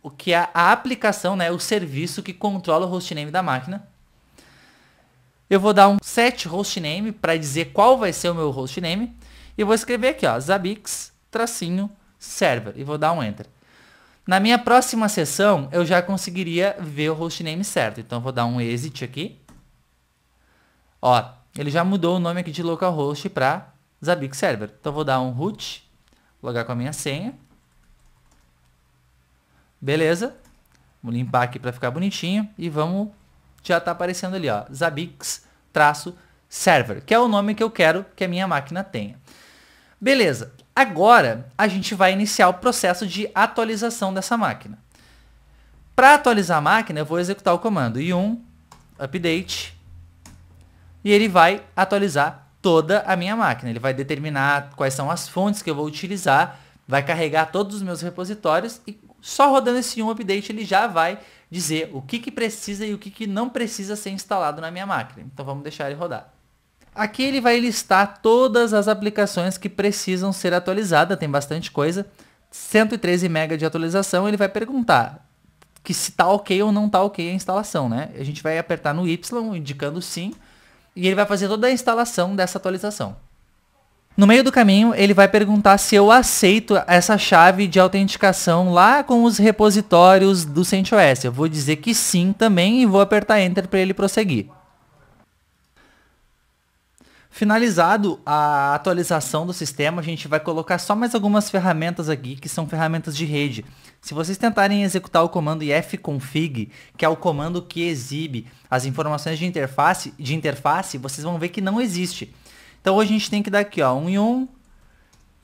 o, que é a aplicação, né, o serviço que controla o hostname da máquina. Eu vou dar um set hostname para dizer qual vai ser o meu hostname. E vou escrever aqui, ó, Zabbix, tracinho, server. E vou dar um enter. Na minha próxima sessão, eu já conseguiria ver o hostname certo. Então, eu vou dar um exit aqui. Ó, ele já mudou o nome aqui de localhost para Zabbix Server. Então, eu vou dar um root logar com a minha senha. Beleza. Vou limpar aqui para ficar bonitinho. E vamos... Já está aparecendo ali, ó. Zabbix-server, que é o nome que eu quero que a minha máquina tenha. Beleza. Agora, a gente vai iniciar o processo de atualização dessa máquina. Para atualizar a máquina, eu vou executar o comando e um update e ele vai atualizar toda a minha máquina. Ele vai determinar quais são as fontes que eu vou utilizar, vai carregar todos os meus repositórios e só rodando esse um update ele já vai dizer o que, que precisa e o que, que não precisa ser instalado na minha máquina. Então vamos deixar ele rodar. Aqui ele vai listar todas as aplicações que precisam ser atualizadas, tem bastante coisa. 113 MB de atualização, ele vai perguntar que se está ok ou não está ok a instalação, né? A gente vai apertar no Y indicando sim, e ele vai fazer toda a instalação dessa atualização. No meio do caminho, ele vai perguntar se eu aceito essa chave de autenticação lá com os repositórios do CentOS. Eu vou dizer que sim também e vou apertar Enter para ele prosseguir. Finalizado a atualização do sistema, a gente vai colocar só mais algumas ferramentas aqui, que são ferramentas de rede. Se vocês tentarem executar o comando ifconfig, que é o comando que exibe as informações de interface, de interface, vocês vão ver que não existe. Então hoje a gente tem que dar aqui, ó, um em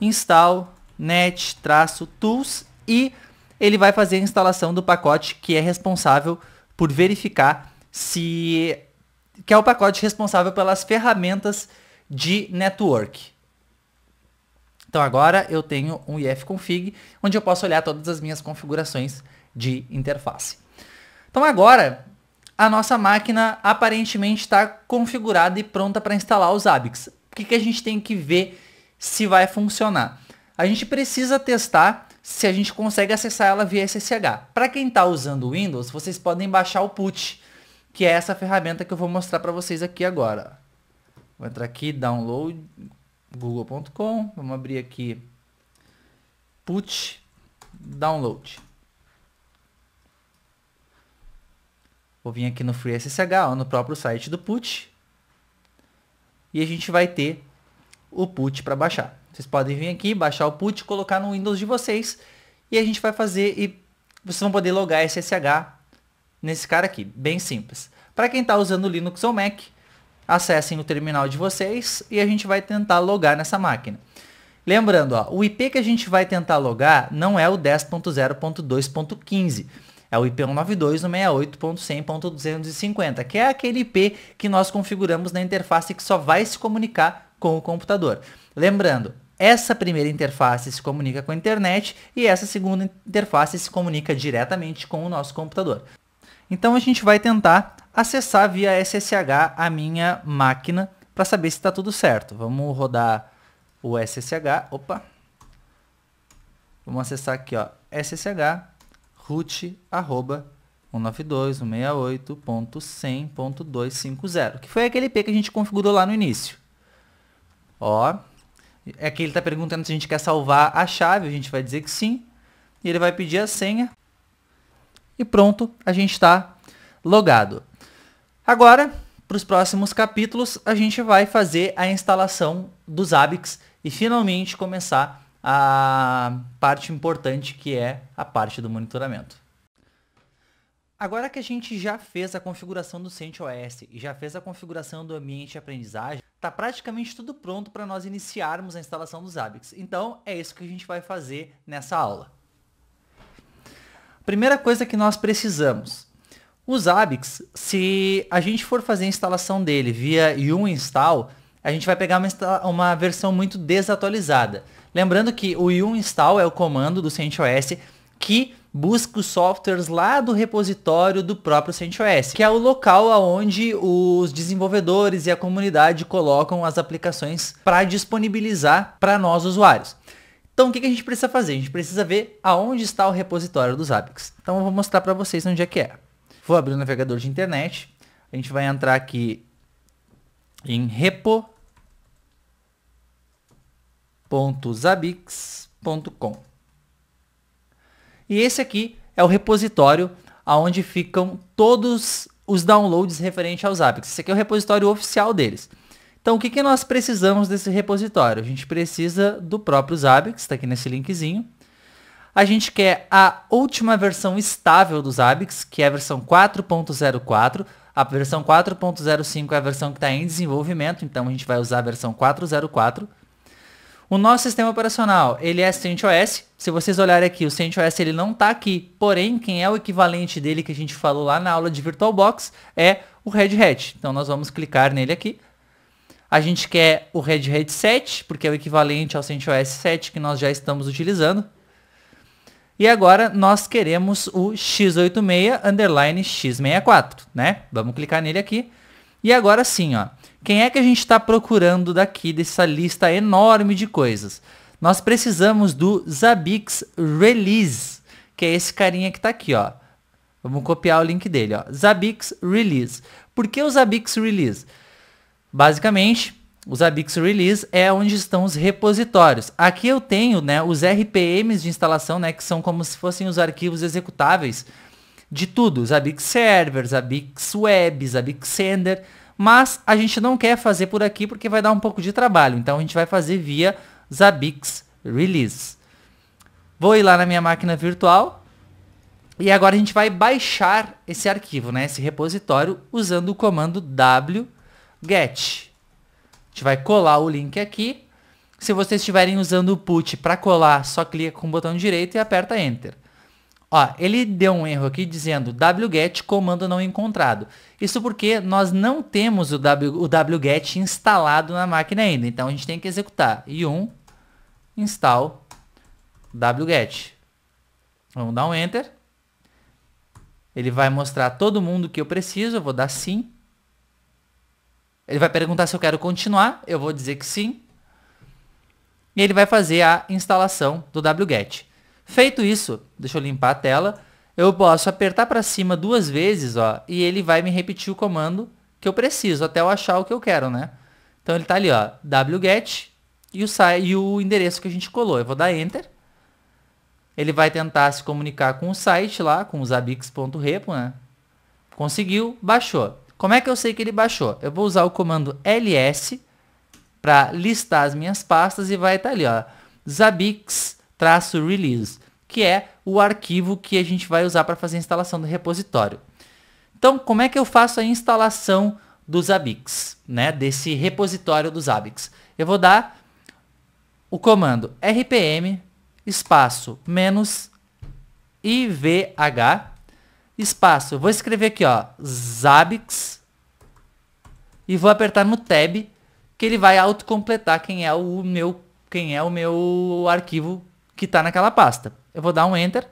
install net-tools e ele vai fazer a instalação do pacote que é responsável por verificar se que é o pacote responsável pelas ferramentas de network. Então agora eu tenho um ifconfig, onde eu posso olhar todas as minhas configurações de interface. Então agora a nossa máquina aparentemente está configurada e pronta para instalar os ABICs. O que, que a gente tem que ver se vai funcionar? A gente precisa testar se a gente consegue acessar ela via SSH. Para quem está usando o Windows, vocês podem baixar o Put, que é essa ferramenta que eu vou mostrar para vocês aqui agora. Vou entrar aqui, download, google.com. Vamos abrir aqui, put, download. Vou vir aqui no FreeSSH, ou no próprio site do put. E a gente vai ter o put para baixar. Vocês podem vir aqui, baixar o put, colocar no Windows de vocês. E a gente vai fazer e vocês vão poder logar SSH nesse cara aqui. Bem simples. Para quem está usando Linux ou Mac, acessem o terminal de vocês e a gente vai tentar logar nessa máquina. Lembrando, ó, o IP que a gente vai tentar logar não é o 10.0.2.15, é o IP 192.168.100.250, que é aquele IP que nós configuramos na interface que só vai se comunicar com o computador. Lembrando, essa primeira interface se comunica com a internet e essa segunda interface se comunica diretamente com o nosso computador. Então a gente vai tentar acessar via SSH a minha máquina para saber se está tudo certo. Vamos rodar o SSH, opa. Vamos acessar aqui, ó, SSH root arroba 192.168.100.250, que foi aquele IP que a gente configurou lá no início. Ó, é que ele está perguntando se a gente quer salvar a chave, a gente vai dizer que sim, e ele vai pedir a senha. E pronto, a gente está logado. Agora, para os próximos capítulos, a gente vai fazer a instalação dos ABICs e finalmente começar a parte importante que é a parte do monitoramento. Agora que a gente já fez a configuração do CentOS e já fez a configuração do ambiente de aprendizagem, está praticamente tudo pronto para nós iniciarmos a instalação dos ABICs. Então, é isso que a gente vai fazer nessa aula. Primeira coisa que nós precisamos. Os Zabbix, se a gente for fazer a instalação dele via Yum Install, a gente vai pegar uma, uma versão muito desatualizada. Lembrando que o Yum Install é o comando do CentOS que busca os softwares lá do repositório do próprio CentOS, que é o local onde os desenvolvedores e a comunidade colocam as aplicações para disponibilizar para nós usuários. Então o que, a gente precisa fazer? A gente precisa ver aonde está o repositório dos APICs. Então eu vou mostrar para vocês onde é que é. Vou abrir o navegador de internet. A gente vai entrar aqui em repo.zabix.com. E esse aqui é o repositório aonde ficam todos os downloads referentes aos APICs. Esse aqui é o repositório oficial deles. Então, o que, que nós precisamos desse repositório? A gente precisa do próprio Zabbix, está aqui nesse linkzinho. A gente quer a última versão estável do Zabbix, que é a versão 4.04. A versão 4.05 é a versão que está em desenvolvimento, então a gente vai usar a versão 404. O nosso sistema operacional, ele é CentOS. Se vocês olharem aqui, o CentOS ele não está aqui. Porém, quem é o equivalente dele que a gente falou lá na aula de VirtualBox é o Red Hat. Então nós vamos clicar nele aqui. A gente quer o Red Hat 7, porque é o equivalente ao CentOS 7 que nós já estamos utilizando. E agora nós queremos o x86 underline x64, né? Vamos clicar nele aqui. E agora sim, ó. Quem é que a gente está procurando daqui dessa lista enorme de coisas? Nós precisamos do Zabbix Release, que é esse carinha que está aqui, ó. Vamos copiar o link dele, ó. Zabbix Release. Por que o Zabbix Release? Basicamente, os Zabbix Release é onde estão os repositórios. Aqui eu tenho né, os RPMs de instalação, né, que são como se fossem os arquivos executáveis de tudo. Zabbix Server, Zabbix Web, Zabbix Sender. Mas a gente não quer fazer por aqui porque vai dar um pouco de trabalho. Então a gente vai fazer via Zabbix Release. Vou ir lá na minha máquina virtual. E agora a gente vai baixar esse arquivo, né, esse repositório, usando o comando w get. A gente vai colar o link aqui. Se vocês estiverem usando o put para colar, só clica com o botão direito e aperta enter. Ó, ele deu um erro aqui dizendo wget comando não encontrado. Isso porque nós não temos o, w, o wget instalado na máquina ainda. Então a gente tem que executar yum install wget. Vamos dar um enter. Ele vai mostrar todo mundo que eu preciso. Eu vou dar sim. Ele vai perguntar se eu quero continuar, eu vou dizer que sim. E ele vai fazer a instalação do wget. Feito isso, deixa eu limpar a tela, eu posso apertar para cima duas vezes, ó, e ele vai me repetir o comando que eu preciso, até eu achar o que eu quero, né? Então ele está ali, ó, wget e o, e o endereço que a gente colou. Eu vou dar enter. Ele vai tentar se comunicar com o site lá, com o zabix.repo, né? Conseguiu, baixou. Como é que eu sei que ele baixou? Eu vou usar o comando ls para listar as minhas pastas e vai estar tá ali, ó, zabix-release, que é o arquivo que a gente vai usar para fazer a instalação do repositório. Então, como é que eu faço a instalação do Zabbix, né, desse repositório do Zabbix? Eu vou dar o comando rpm espaço menos ivh espaço. Vou escrever aqui, ó, Zabbix. E vou apertar no Tab, que ele vai autocompletar quem é o meu, quem é o meu arquivo que está naquela pasta. Eu vou dar um Enter.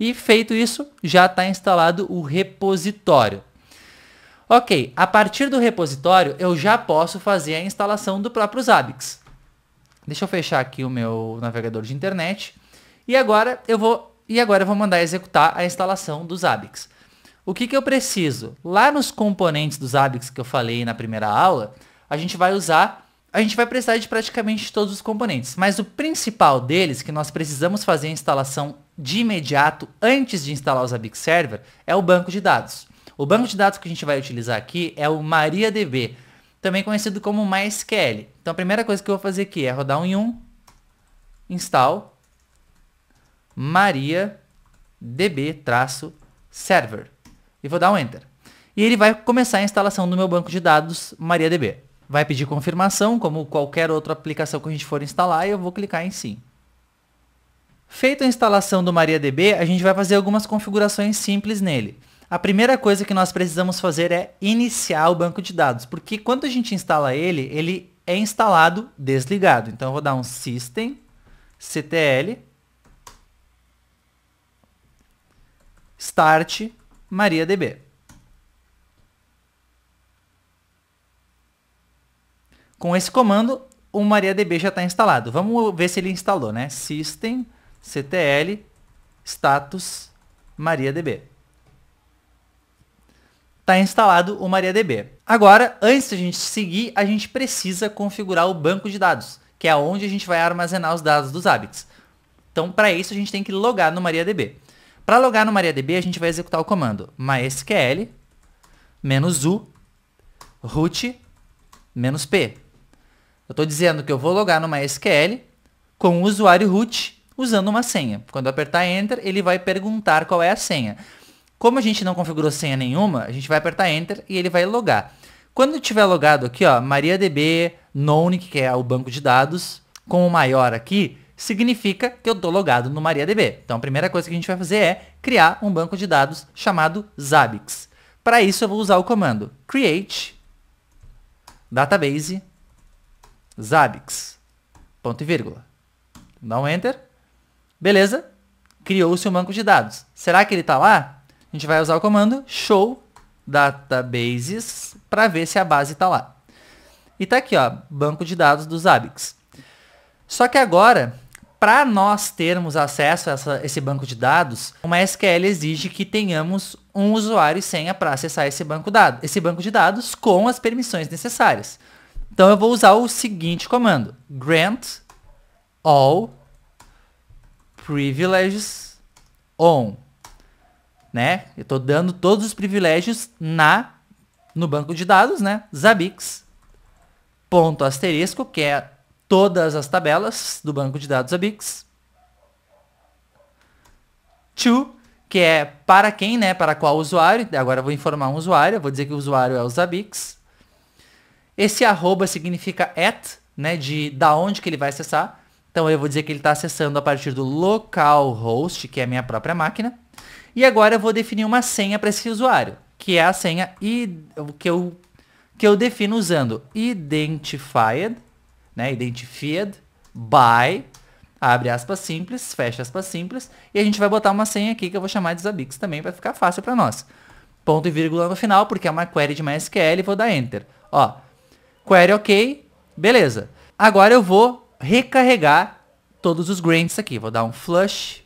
E feito isso, já está instalado o repositório. Ok, a partir do repositório, eu já posso fazer a instalação do próprio Zabbix. Deixa eu fechar aqui o meu navegador de internet. E agora eu vou e agora eu vou mandar executar a instalação do Zabbix. O que, que eu preciso? Lá nos componentes do Zabbix que eu falei na primeira aula, a gente vai usar, a gente vai precisar de praticamente todos os componentes, mas o principal deles, que nós precisamos fazer a instalação de imediato, antes de instalar o Zabbix Server, é o banco de dados. O banco de dados que a gente vai utilizar aqui é o MariaDB, também conhecido como MySQL. Então a primeira coisa que eu vou fazer aqui é rodar um em um, install, Maria db-server. E vou dar um enter. E ele vai começar a instalação do meu banco de dados MariaDB. Vai pedir confirmação, como qualquer outra aplicação que a gente for instalar, e eu vou clicar em sim. Feita a instalação do MariaDB, a gente vai fazer algumas configurações simples nele. A primeira coisa que nós precisamos fazer é iniciar o banco de dados, porque quando a gente instala ele, ele é instalado desligado. Então eu vou dar um system ctl start MariaDB. Com esse comando, o MariaDB já está instalado. Vamos ver se ele instalou, né? System ctl status MariaDB. Está instalado o MariaDB. Agora, antes de a gente seguir, a gente precisa configurar o banco de dados, que é onde a gente vai armazenar os dados dos hábitos. Então, para isso, a gente tem que logar no MariaDB. Para logar no MariaDB, a gente vai executar o comando mysql u root p. Eu estou dizendo que eu vou logar no MySQL com o usuário root usando uma senha. Quando eu apertar Enter, ele vai perguntar qual é a senha. Como a gente não configurou senha nenhuma, a gente vai apertar Enter e ele vai logar. Quando tiver logado aqui, ó, MariaDB, Nonic, que é o banco de dados, com o maior aqui, significa que eu estou logado no MariaDB. Então a primeira coisa que a gente vai fazer é criar um banco de dados chamado Zabbix. Para isso eu vou usar o comando create database Zabbix, ponto e vírgula. Dá um enter. Beleza, criou-se um banco de dados. Será que ele está lá? A gente vai usar o comando show databases para ver se a base está lá. E está aqui, ó, banco de dados do Zabbix. Só que agora para nós termos acesso a essa, esse banco de dados, uma SQL exige que tenhamos um usuário e senha para acessar esse banco, dado, esse banco de dados com as permissões necessárias. Então eu vou usar o seguinte comando: grant all privileges on, né? Eu estou dando todos os privilégios na no banco de dados, né? Zabbix ponto asterisco, que é todas as tabelas do banco de dados ABIX. To, que é para quem, né? Para qual usuário. Agora eu vou informar um usuário, vou dizer que o usuário é o Zabix. Esse arroba significa at, né? De da onde que ele vai acessar. Então eu vou dizer que ele está acessando a partir do localhost, que é a minha própria máquina. E agora eu vou definir uma senha para esse usuário, que é a senha que eu, que eu defino usando identified né? Identified by, abre aspas simples, fecha aspas simples, e a gente vai botar uma senha aqui que eu vou chamar de Zabbix também vai ficar fácil para nós. Ponto e vírgula no final, porque é uma query de MySQL, vou dar enter. Ó, query ok, beleza. Agora eu vou recarregar todos os grants aqui. Vou dar um flush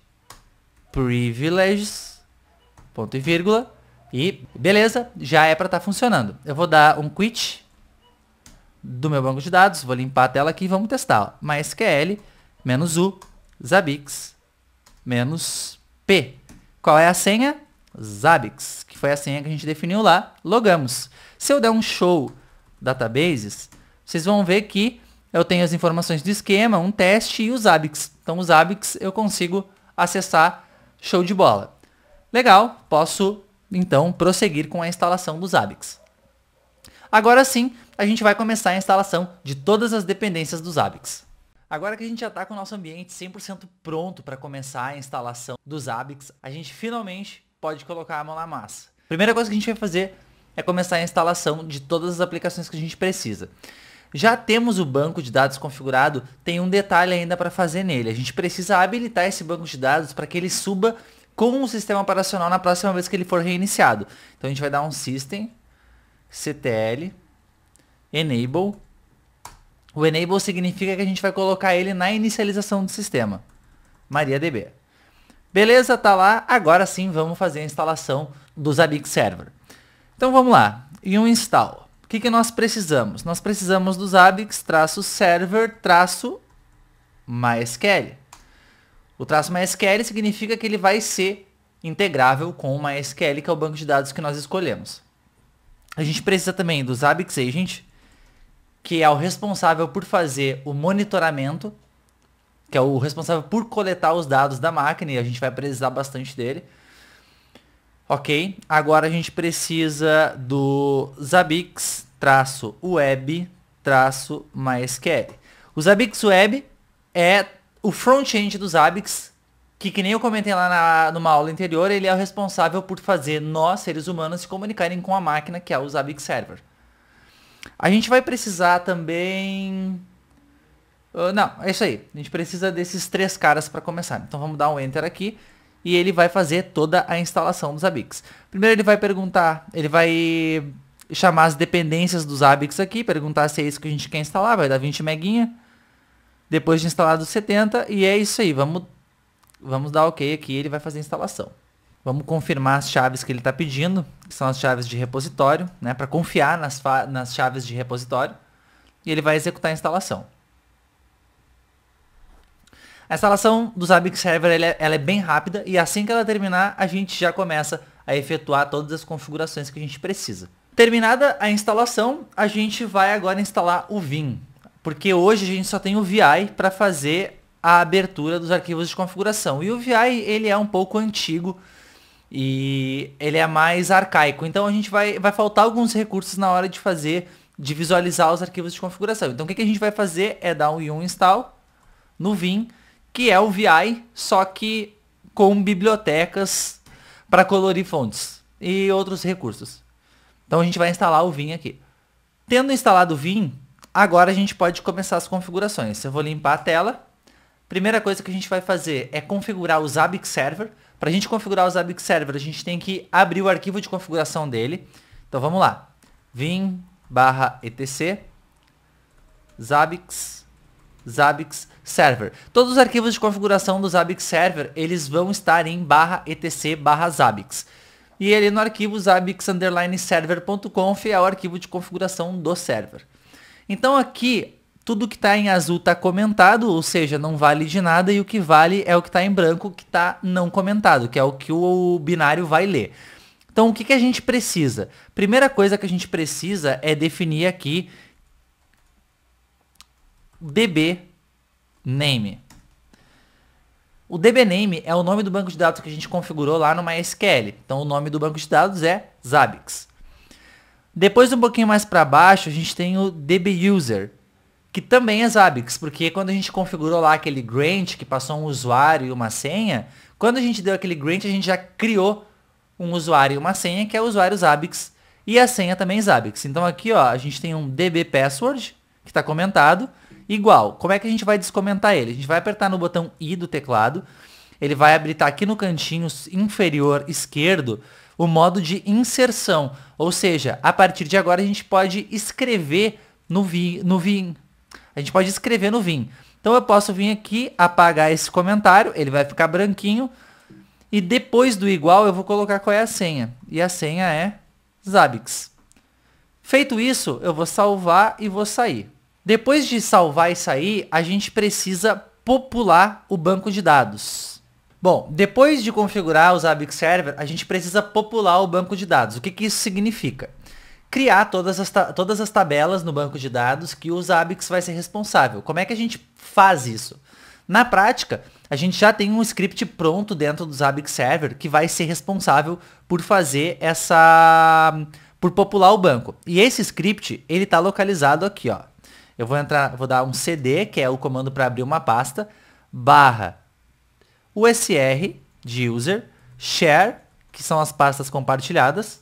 privileges, ponto e vírgula, e beleza, já é para estar tá funcionando. Eu vou dar um quit do meu banco de dados, vou limpar a tela aqui e vamos testar. MySQL, menos U, Zabbix, menos P. Qual é a senha? Zabbix, que foi a senha que a gente definiu lá. Logamos. Se eu der um show databases, vocês vão ver que eu tenho as informações do esquema, um teste e o Zabbix. Então, os Zabbix eu consigo acessar show de bola. Legal, posso então prosseguir com a instalação do Zabbix. Agora sim, a gente vai começar a instalação de todas as dependências dos ABIX. Agora que a gente já está com o nosso ambiente 100% pronto para começar a instalação dos ABIX, a gente finalmente pode colocar a mão na massa. Primeira coisa que a gente vai fazer é começar a instalação de todas as aplicações que a gente precisa. Já temos o banco de dados configurado, tem um detalhe ainda para fazer nele. A gente precisa habilitar esse banco de dados para que ele suba com o sistema operacional na próxima vez que ele for reiniciado. Então a gente vai dar um system ctl enable. O enable significa que a gente vai colocar ele na inicialização do sistema. MariaDB. Beleza, tá lá. Agora sim, vamos fazer a instalação do Zabbix Server. Então vamos lá. E um install. O que, que nós precisamos? Nós precisamos do Zabbix-server-mysql. O traço MySQL significa que ele vai ser integrável com o MySQL, que é o banco de dados que nós escolhemos. A gente precisa também do Zabbix Agent, que é o responsável por fazer o monitoramento, que é o responsável por coletar os dados da máquina, e a gente vai precisar bastante dele. Ok, agora a gente precisa do Zabbix-web-mysql. O Zabbix Web é o front-end do Zabbix, que que nem eu comentei lá na, numa aula anterior, ele é o responsável por fazer nós, seres humanos, se comunicarem com a máquina que é o Zabbix Server. A gente vai precisar também... Uh, não, é isso aí. A gente precisa desses três caras para começar. Então vamos dar um Enter aqui e ele vai fazer toda a instalação dos ABIX. Primeiro ele vai perguntar, ele vai chamar as dependências dos ABIX aqui, perguntar se é isso que a gente quer instalar, vai dar 20 meguinha. Depois de instalado 70, e é isso aí, vamos, vamos dar ok aqui, ele vai fazer a instalação. Vamos confirmar as chaves que ele está pedindo, que são as chaves de repositório, né, para confiar nas, nas chaves de repositório, e ele vai executar a instalação. A instalação do Zabbix Server é, ela é bem rápida e assim que ela terminar, a gente já começa a efetuar todas as configurações que a gente precisa. Terminada a instalação, a gente vai agora instalar o Vim, porque hoje a gente só tem o VI para fazer a abertura dos arquivos de configuração. E o VI ele é um pouco antigo, e ele é mais arcaico. Então a gente vai, vai faltar alguns recursos na hora de fazer, de visualizar os arquivos de configuração. Então o que, que a gente vai fazer é dar um yum install no vim, que é o VI, só que com bibliotecas para colorir fontes e outros recursos. Então a gente vai instalar o Vim aqui. Tendo instalado o Vim, agora a gente pode começar as configurações. Eu vou limpar a tela. Primeira coisa que a gente vai fazer é configurar o Zabbix Server. Para a gente configurar o Zabbix Server, a gente tem que abrir o arquivo de configuração dele. Então vamos lá. vim barra etc Zabbix Zabbix Server. Todos os arquivos de configuração do Zabbix Server, eles vão estar em barra etc barra Zabbix. E ele é no arquivo zabbix_server.conf é o arquivo de configuração do server. Então aqui tudo que está em azul está comentado, ou seja, não vale de nada, e o que vale é o que está em branco, que está não comentado, que é o que o binário vai ler. Então, o que, que a gente precisa? Primeira coisa que a gente precisa é definir aqui DB name. O DB name é o nome do banco de dados que a gente configurou lá no MySQL. Então, o nome do banco de dados é Zabbix. Depois, um pouquinho mais para baixo, a gente tem o DB user que também é Zabbix, porque quando a gente configurou lá aquele grant que passou um usuário e uma senha, quando a gente deu aquele grant, a gente já criou um usuário e uma senha, que é o usuário Zabbix, e a senha também Zabbix. Então aqui, ó, a gente tem um DB password, que está comentado, igual. Como é que a gente vai descomentar ele? A gente vai apertar no botão I do teclado, ele vai habilitar aqui no cantinho inferior esquerdo o modo de inserção, ou seja, a partir de agora a gente pode escrever no, vi, no, vi, a gente pode escrever no Vim. Então eu posso vir aqui, apagar esse comentário, ele vai ficar branquinho. E depois do igual eu vou colocar qual é a senha. E a senha é Zabbix. Feito isso, eu vou salvar e vou sair. Depois de salvar e sair, a gente precisa popular o banco de dados. Bom, depois de configurar o Zabbix Server, a gente precisa popular o banco de dados. O que, que isso significa? criar todas as, todas as tabelas no banco de dados que o Zabbix vai ser responsável. Como é que a gente faz isso? Na prática, a gente já tem um script pronto dentro do Zabbix Server que vai ser responsável por fazer essa... por popular o banco. E esse script, ele está localizado aqui, ó. Eu vou entrar, vou dar um cd, que é o comando para abrir uma pasta, barra usr de user, share, que são as pastas compartilhadas,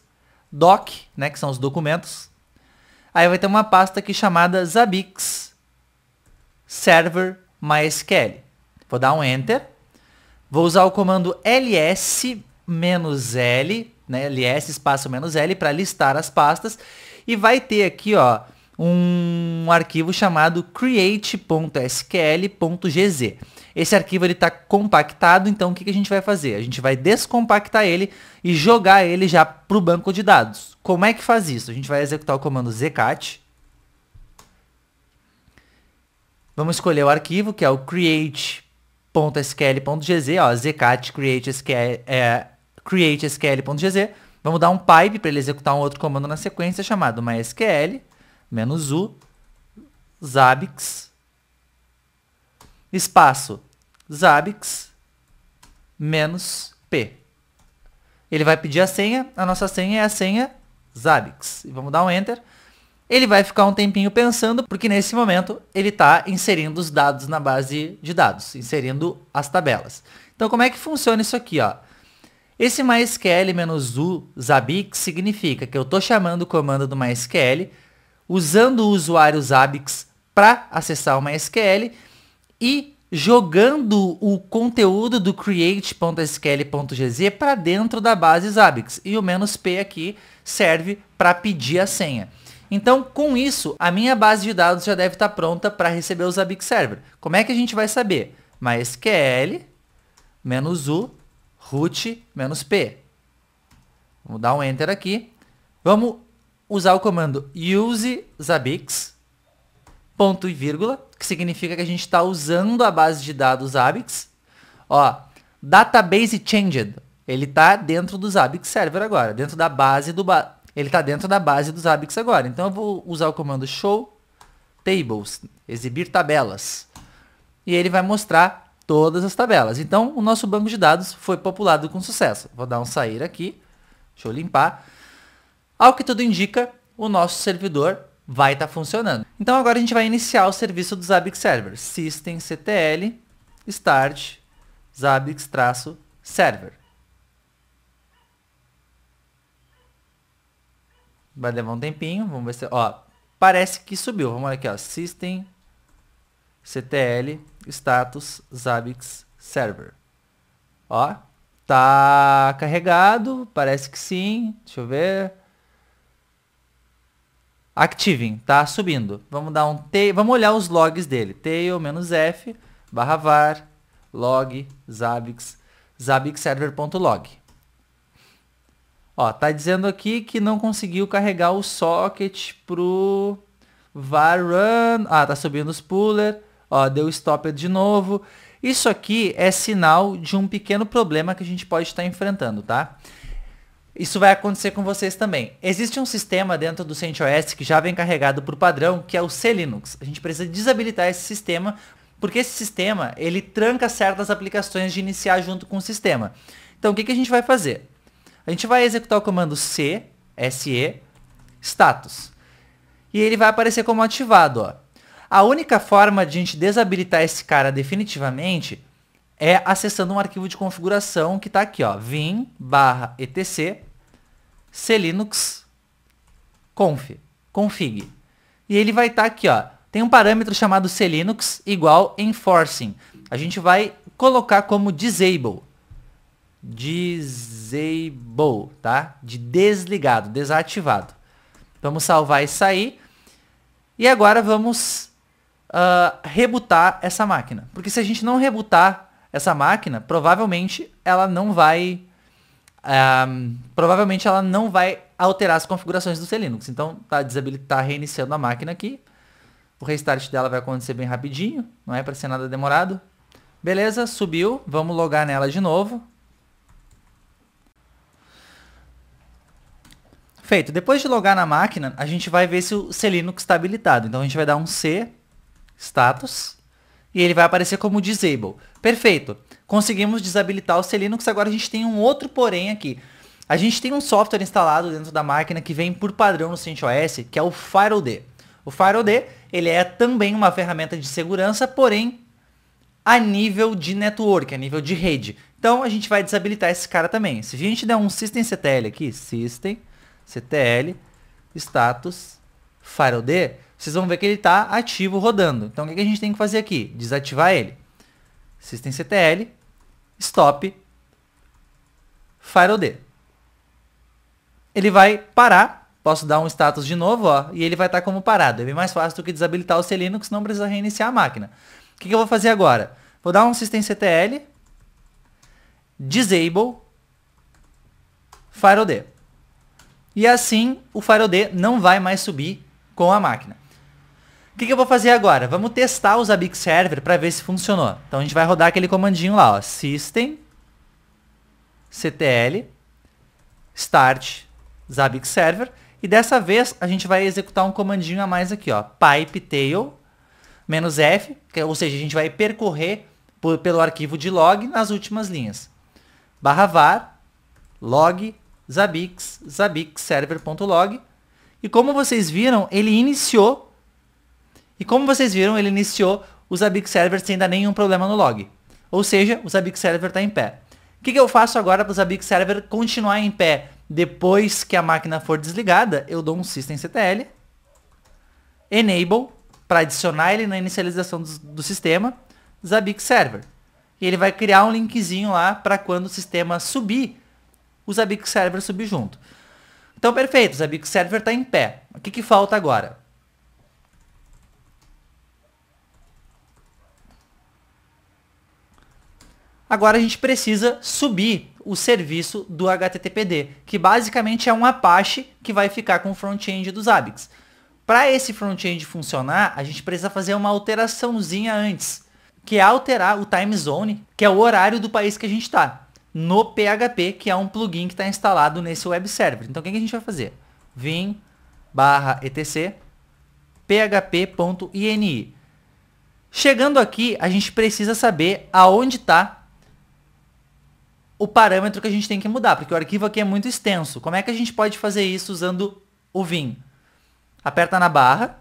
doc, né, que são os documentos. Aí vai ter uma pasta aqui chamada Zabbix Server MySQL. Vou dar um Enter. Vou usar o comando ls-l, né, ls espaço menos -l para listar as pastas. E vai ter aqui, ó, um arquivo chamado create.sql.gz. Esse arquivo está compactado, então o que, que a gente vai fazer? A gente vai descompactar ele e jogar ele já para o banco de dados. Como é que faz isso? A gente vai executar o comando zcat. Vamos escolher o arquivo, que é o create.sql.gz, ó, zcat create.sql.gz. É, Vamos dar um pipe para ele executar um outro comando na sequência chamado mysql-u zabbix espaço Zabbix menos P. Ele vai pedir a senha, a nossa senha é a senha Zabbix. E vamos dar um Enter. Ele vai ficar um tempinho pensando, porque nesse momento ele está inserindo os dados na base de dados, inserindo as tabelas. Então, como é que funciona isso aqui? Ó? Esse MySQL-u Zabbix significa que eu estou chamando o comando do MySQL, usando o usuário Zabbix para acessar o MySQL e jogando o conteúdo do create.sql.gz para dentro da base Zabbix. E o "-p aqui serve para pedir a senha. Então, com isso, a minha base de dados já deve estar tá pronta para receber o Zabbix Server. Como é que a gente vai saber? MySQL, menos u, root, menos p. Vamos dar um Enter aqui. Vamos usar o comando use Zabbix ponto e vírgula, que significa que a gente está usando a base de dados ABIX. Ó, database changed. Ele está dentro do ABIX server agora, dentro da base do ba ele está dentro da base dos ABIX agora. Então eu vou usar o comando show tables, exibir tabelas. E ele vai mostrar todas as tabelas. Então o nosso banco de dados foi populado com sucesso. Vou dar um sair aqui. Deixa eu limpar. Ao que tudo indica, o nosso servidor vai estar tá funcionando. Então agora a gente vai iniciar o serviço do Zabbix Server. Systemctl start zabbix-server. Vai levar um tempinho, vamos ver se... Ó, parece que subiu. Vamos olhar aqui, ó. System CTL status Zabbix server. Ó, tá carregado, parece que sim. Deixa eu ver. Activing, tá subindo. Vamos dar um tail, vamos olhar os logs dele. Tail menos F, barra var, log, Zabbix, zabbixserver.log. Ó, tá dizendo aqui que não conseguiu carregar o socket pro var run. Ah, tá subindo os puller. Ó, deu stop de novo. Isso aqui é sinal de um pequeno problema que a gente pode estar enfrentando, tá? Isso vai acontecer com vocês também. Existe um sistema dentro do CentOS que já vem carregado por padrão, que é o C-Linux. A gente precisa desabilitar esse sistema, porque esse sistema, ele tranca certas aplicações de iniciar junto com o sistema. Então, o que, que a gente vai fazer? A gente vai executar o comando C, SE, status. E ele vai aparecer como ativado, ó. A única forma de a gente desabilitar esse cara definitivamente é acessando um arquivo de configuração que está aqui, ó, vim barra etc clinux conf, config. E ele vai estar tá aqui, ó, tem um parâmetro chamado clinux igual enforcing. A gente vai colocar como disable. Disable, tá? De desligado, desativado. Vamos salvar e sair. E agora vamos uh, rebutar essa máquina. Porque se a gente não rebutar essa máquina, provavelmente ela não vai. Um, ehm, provavelmente ela não vai alterar as configurações do Linux. Então tá, desabilitar, tá reiniciando a máquina aqui. O restart dela vai acontecer bem rapidinho, não é para ser nada demorado. Beleza, subiu, vamos logar nela de novo. Feito, depois de logar na máquina, a gente vai ver se o Celinux Linux está habilitado. Então a gente vai dar um C status e ele vai aparecer como disable. Perfeito. Conseguimos desabilitar o Selinux. Agora a gente tem um outro porém aqui. A gente tem um software instalado dentro da máquina que vem por padrão no CentOS, que é o FireOD. O FireOD, ele é também uma ferramenta de segurança, porém a nível de network, a nível de rede. Então a gente vai desabilitar esse cara também. Se a gente der um systemctl aqui, systemctl status FireOD, vocês vão ver que ele está ativo rodando. Então, o que a gente tem que fazer aqui? Desativar ele. Systemctl, stop, FireOD. Ele vai parar. Posso dar um status de novo, ó, e ele vai estar tá como parado. É bem mais fácil do que desabilitar o Linux, não precisa reiniciar a máquina. O que, que eu vou fazer agora? Vou dar um systemctl, disable, FireOD. E assim o FireOD não vai mais subir com a máquina. O que, que, eu vou fazer agora? Vamos testar o Zabbix Server para ver se funcionou. Então a gente vai rodar aquele comandinho lá, ó. System ctl start Zabbix Server. E dessa vez a gente vai executar um comandinho a mais aqui, ó. Pipe tail menos F, que, é, ou seja, a gente vai percorrer por, pelo arquivo de log nas últimas linhas. Barra var log zabbix zabbix server.log. E como vocês viram, ele iniciou e como vocês viram, ele iniciou o Zabbix Server sem dar nenhum problema no log. Ou seja, o Zabbix Server está em pé. O que, que eu faço agora para o Zabbix Server continuar em pé depois que a máquina for desligada? Eu dou um systemctl, enable, para adicionar ele na inicialização do, do sistema, Zabbix Server. E ele vai criar um linkzinho lá para quando o sistema subir, o Zabbix Server subir junto. Então perfeito, o Zabbix Server está em pé. O que, que falta agora? Agora a gente precisa subir o serviço do HTTPD, que basicamente é um Apache que vai ficar com o front-end dos Zabbix. Para esse front-end funcionar, a gente precisa fazer uma alteraçãozinha antes, que é alterar o time zone, que é o horário do país que a gente está, no PHP, que é um plugin que está instalado nesse web server. Então o que, que a gente vai fazer? vim barra etc php.ini. Chegando aqui, a gente precisa saber aonde está o parâmetro que a gente tem que mudar, porque o arquivo aqui é muito extenso. Como é que a gente pode fazer isso usando o Vim? Aperta na barra,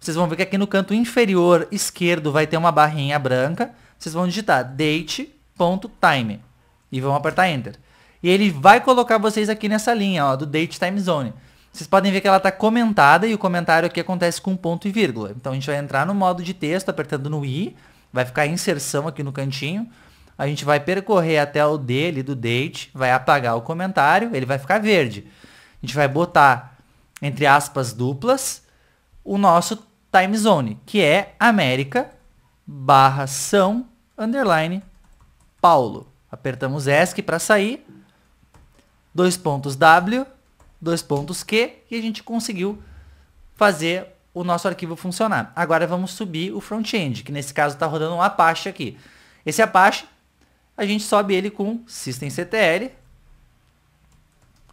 vocês vão ver que aqui no canto inferior esquerdo vai ter uma barrinha branca, vocês vão digitar date.time e vão apertar enter. E ele vai colocar vocês aqui nessa linha, ó, do date time zone. Vocês podem ver que ela está comentada e o comentário aqui acontece com ponto e vírgula. Então a gente vai entrar no modo de texto apertando no i, vai ficar inserção aqui no cantinho a gente vai percorrer até o dele, do date, vai apagar o comentário, ele vai ficar verde. A gente vai botar, entre aspas duplas, o nosso time zone, que é América barra São underline Paulo. Apertamos ESC para sair, dois pontos W, dois pontos Q, e a gente conseguiu fazer o nosso arquivo funcionar. Agora vamos subir o front-end, que nesse caso está rodando um Apache aqui. Esse Apache a gente sobe ele com systemctl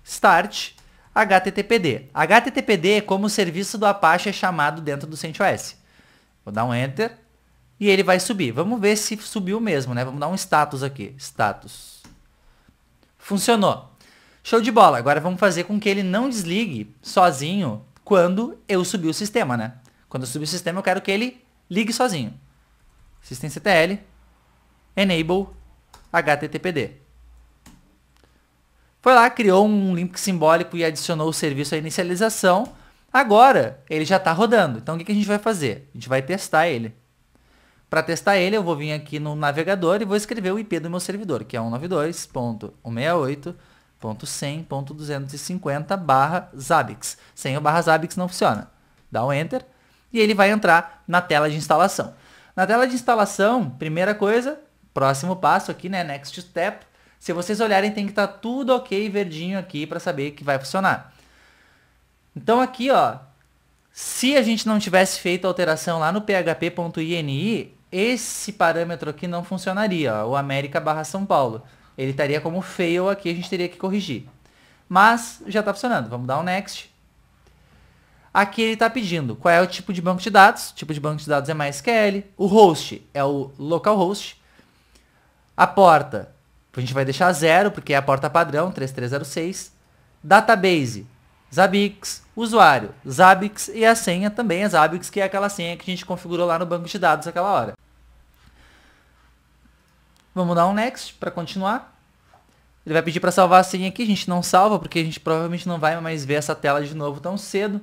start httpd. httpd é como o serviço do Apache é chamado dentro do CentOS. Vou dar um enter e ele vai subir. Vamos ver se subiu mesmo, né? Vamos dar um status aqui. Status. Funcionou. Show de bola. Agora vamos fazer com que ele não desligue sozinho quando eu subir o sistema, né? Quando eu subir o sistema, eu quero que ele ligue sozinho. Systemctl enable HTTPD. Foi lá, criou um link simbólico e adicionou o serviço à inicialização. Agora, ele já está rodando. Então, o que, a gente vai fazer? A gente vai testar ele. Para testar ele, eu vou vir aqui no navegador e vou escrever o IP do meu servidor, que é 192.168.100.250 barra Zabbix. Sem o barra Zabbix não funciona. Dá um Enter e ele vai entrar na tela de instalação. Na tela de instalação, primeira coisa, Próximo passo aqui, né? Next step. Se vocês olharem, tem que estar tá tudo ok verdinho aqui para saber que vai funcionar. Então aqui, ó, se a gente não tivesse feito a alteração lá no php.ini, esse parâmetro aqui não funcionaria, ó, o América barra São Paulo. Ele estaria como fail aqui, a gente teria que corrigir. Mas já está funcionando, vamos dar um next. Aqui ele está pedindo qual é o tipo de banco de dados, o tipo de banco de dados é MySQL, o host é o localhost, a porta, a gente vai deixar zero, porque é a porta padrão, 3306. Database, Zabbix, usuário, Zabbix e a senha também é Zabbix, que é aquela senha que a gente configurou lá no banco de dados aquela hora. Vamos dar um next para continuar. Ele vai pedir para salvar a senha aqui, a gente não salva porque a gente provavelmente não vai mais ver essa tela de novo tão cedo.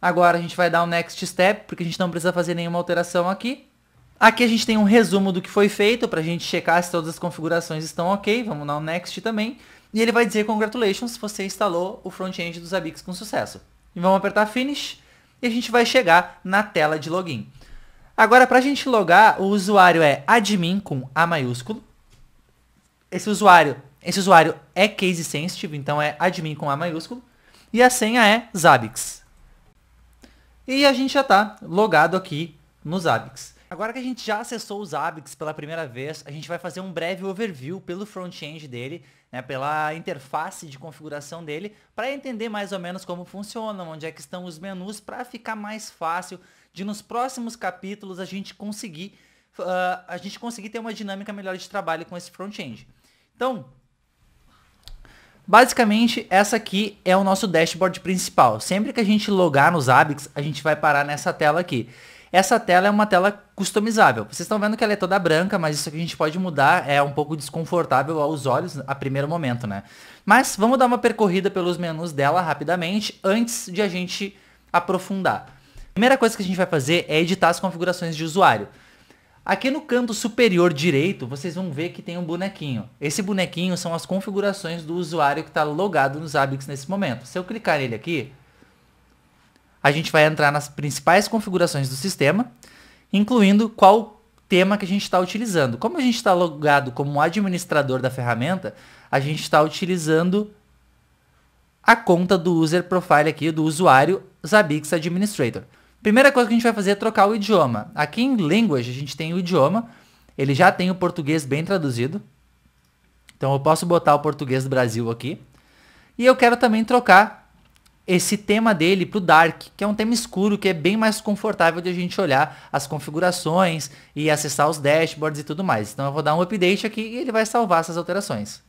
Agora a gente vai dar um next step, porque a gente não precisa fazer nenhuma alteração aqui. Aqui a gente tem um resumo do que foi feito para a gente checar se todas as configurações estão ok. Vamos dar um next também. E ele vai dizer congratulations, você instalou o front-end do Zabbix com sucesso. E vamos apertar finish e a gente vai chegar na tela de login. Agora para a gente logar, o usuário é admin com A maiúsculo. Esse usuário, esse usuário é case sensitive, então é admin com A maiúsculo. E a senha é Zabbix. E a gente já está logado aqui no Zabbix. Agora que a gente já acessou os ABICs pela primeira vez, a gente vai fazer um breve overview pelo front-end dele, né, pela interface de configuração dele, para entender mais ou menos como funciona, onde é que estão os menus, para ficar mais fácil de nos próximos capítulos a gente conseguir uh, a gente conseguir ter uma dinâmica melhor de trabalho com esse front-end. Então, basicamente essa aqui é o nosso dashboard principal. Sempre que a gente logar nos ABICs, a gente vai parar nessa tela aqui. Essa tela é uma tela customizável. Vocês estão vendo que ela é toda branca, mas isso que a gente pode mudar, é um pouco desconfortável aos olhos a primeiro momento, né? Mas vamos dar uma percorrida pelos menus dela rapidamente, antes de a gente aprofundar. Primeira coisa que a gente vai fazer é editar as configurações de usuário. Aqui no canto superior direito, vocês vão ver que tem um bonequinho. Esse bonequinho são as configurações do usuário que está logado nos Zabbix nesse momento. Se eu clicar nele aqui, a gente vai entrar nas principais configurações do sistema, incluindo qual tema que a gente está utilizando. Como a gente está logado como administrador da ferramenta, a gente está utilizando a conta do user profile aqui, do usuário Zabbix Administrator. Primeira coisa que a gente vai fazer é trocar o idioma. Aqui em Language a gente tem o idioma, ele já tem o português bem traduzido. Então eu posso botar o português do Brasil aqui. E eu quero também trocar esse tema dele para o Dark, que é um tema escuro, que é bem mais confortável de a gente olhar as configurações e acessar os dashboards e tudo mais. Então eu vou dar um update aqui e ele vai salvar essas alterações.